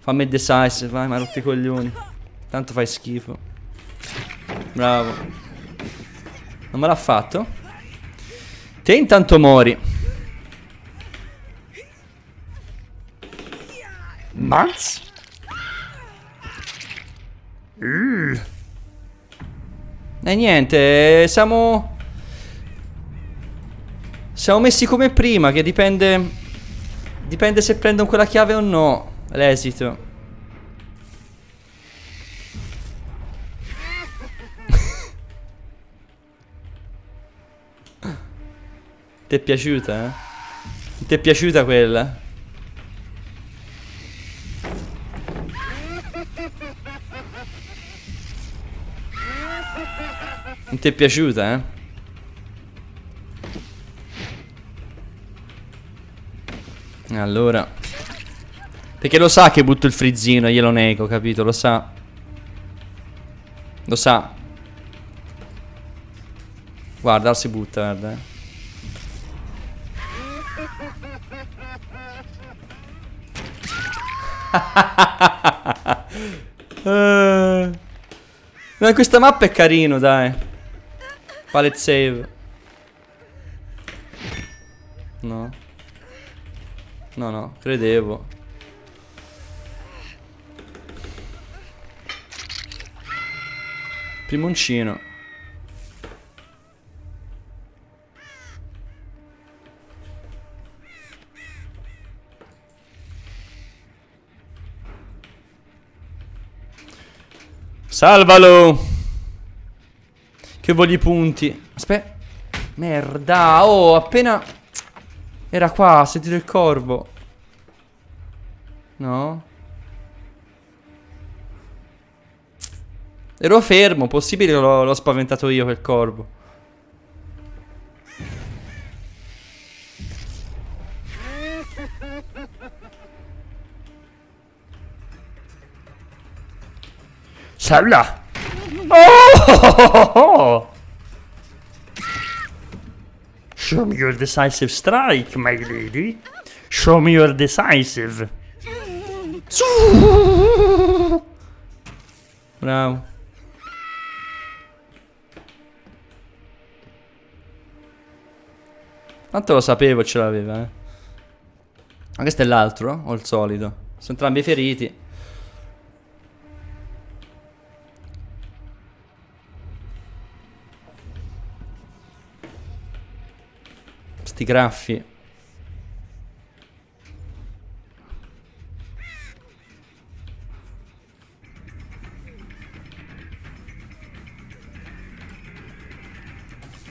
Fammi The Size, vai, ma rotti i coglioni. Tanto fai schifo. Bravo. Non me l'ha fatto? Te intanto mori. Mans? Mm. E niente, eh, siamo... Siamo messi come prima, che dipende... Dipende se prendo quella chiave o no, l'esito. Ti è piaciuta, eh? Ti è piaciuta quella? Non ti è piaciuta, eh? Allora Perché lo sa che butto il frizzino Glielo nego, capito? Lo sa Lo sa Guarda, si butta, guarda eh. Eh. Ma questa mappa è carino, dai Palette save. No. No, no, credevo. Primoncino. Salvalo! Che voglio i punti. Aspetta. Merda. Oh, appena... Era qua, Sentito il corvo. No? Ero fermo, possibile l'ho spaventato io quel corvo. Salla! Oh! Show me your decisive strike, my lady. Show me your decisive. Bravo. Tanto lo sapevo ce l'aveva, eh. Ma questo è l'altro, o il solito? Sono entrambi feriti. Sti graffi.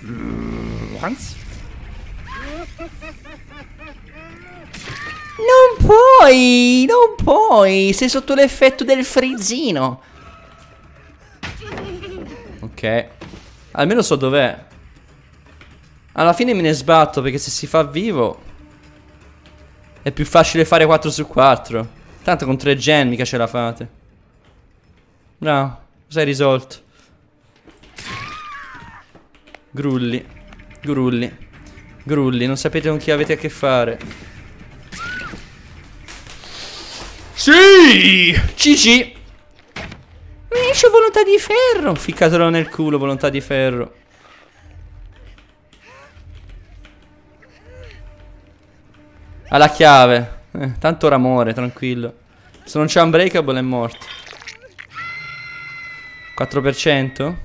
Mm, Hans? Non puoi! Non puoi! Sei sotto l'effetto del frizzino! Ok. Almeno so dov'è. Alla fine me ne sbatto perché se si fa vivo è più facile fare 4 su 4. Tanto con 3 gen mica ce la fate. Bravo, sei risolto. Grulli, grulli, grulli, non sapete con chi avete a che fare. Sì! Cici! Mi dice volontà di ferro! Ficcatelo nel culo, volontà di ferro. Ha la chiave. Eh, tanto ramore, tranquillo. Se non c'è Unbreakable è morto. 4%?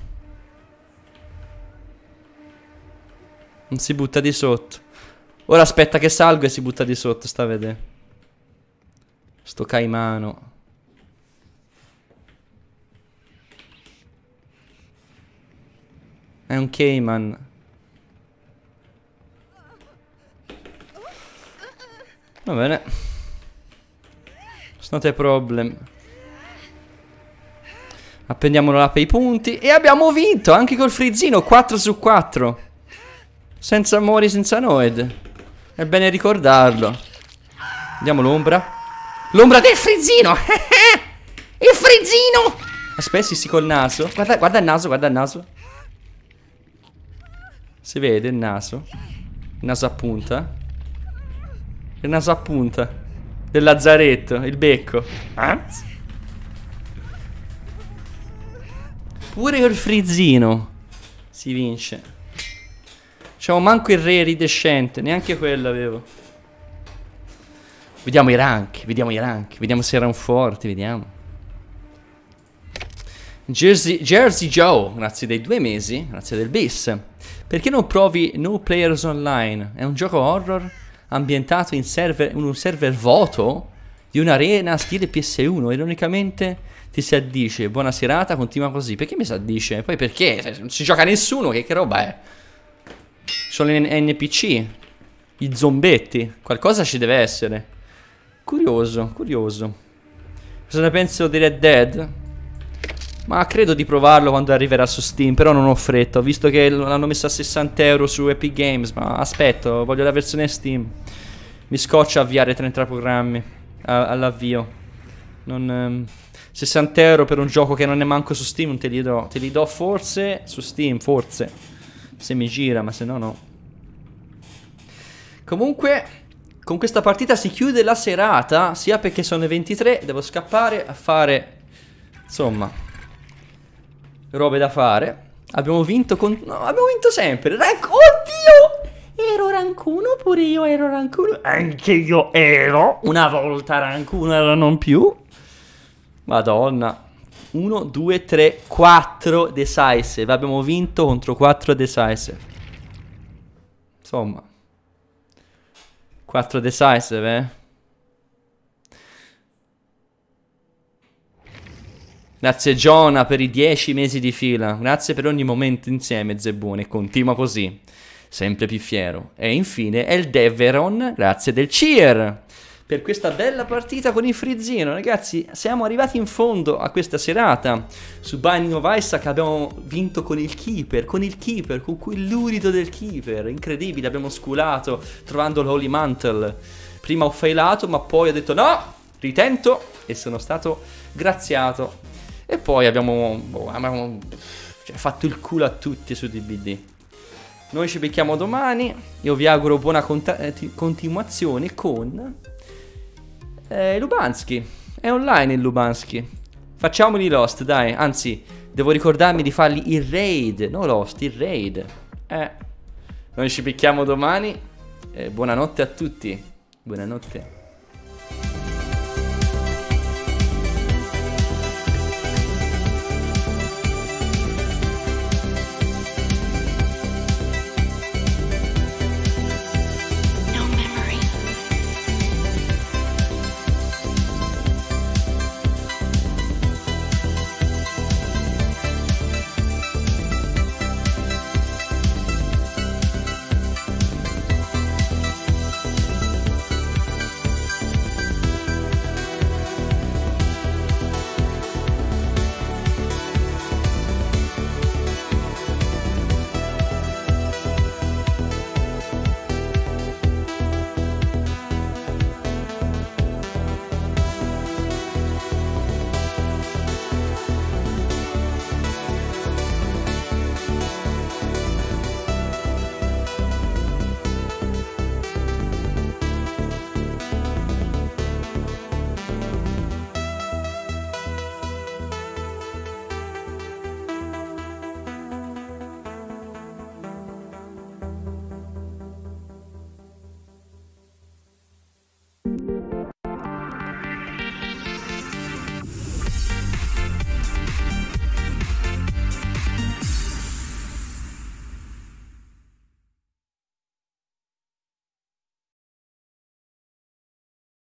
Non si butta di sotto. Ora aspetta che salgo e si butta di sotto, sta a vedere. Sto caimano. È un caiman. Va bene. It's not problem. Appendiamolo là per i punti. E abbiamo vinto anche col frizzino 4 su 4. Senza amori, senza Noed. È bene ricordarlo. Vediamo l'ombra. L'ombra del frizzino. il frizzino. Aspetta, sì, col naso. Guarda, guarda il naso, guarda il naso. Si vede il naso. Il naso a punta. Il naso a punta. Del lazzaretto, il becco. Anzi. Eh? Pure col frizzino si vince. Diciamo manco il re ridescente, neanche quello avevo. Vediamo i rank, vediamo i rank, vediamo se erano forti, vediamo. Jersey, Jersey, Joe, grazie dei due mesi, grazie del bis. Perché non provi No Players Online? È un gioco horror? ambientato in, server, in un server vuoto di un'arena stile PS1. Ironicamente ti si addice, buona serata, continua così. Perché mi si addice? Poi perché? Cioè, non si gioca nessuno, che, che roba è? Sono gli NPC, i zombetti, qualcosa ci deve essere. Curioso, curioso. Cosa ne penso di Red Dead? Ma credo di provarlo quando arriverà su Steam, però non ho fretta, ho visto che l'hanno messo a 60 euro su Epic Games, ma aspetto, voglio la versione Steam. Mi scoccia avviare 30 programmi all'avvio. Non, ehm, 60 euro per un gioco che non è manco su Steam, Non te li do. Te li do forse su Steam, forse. Se mi gira, ma se no no. Comunque, con questa partita si chiude la serata, sia perché sono le 23, devo scappare a fare... Insomma robe da fare. Abbiamo vinto con... No, abbiamo vinto sempre. Rank... Oddio! Ero rank 1, pure io ero rank 1. Anche io ero. Una volta rank 1 ero non più. Madonna. 1, 2, 3, 4 decisive. Abbiamo vinto contro 4 decisive. Insomma. 4 decisive, eh. Grazie Giona per i dieci mesi di fila. Grazie per ogni momento insieme, Zebone. Continua così. Sempre più fiero. E infine è il Deveron, grazie del Cheer. Per questa bella partita con il frizzino, ragazzi, siamo arrivati in fondo a questa serata su Binding of Isaac. Abbiamo vinto con il keeper, con il keeper, con quel lurido del keeper. Incredibile, abbiamo sculato trovando l'Holy Mantle. Prima ho failato, ma poi ho detto no, ritento e sono stato graziato e poi abbiamo, boh, abbiamo cioè, fatto il culo a tutti su DVD. Noi ci becchiamo domani. Io vi auguro buona cont- eh, continuazione con eh, Lubansky. È online il Lubansky. Facciamoli Lost, dai. Anzi, devo ricordarmi di fargli il raid. No, Lost, il raid. Eh. Noi ci becchiamo domani. Eh, buonanotte a tutti. Buonanotte.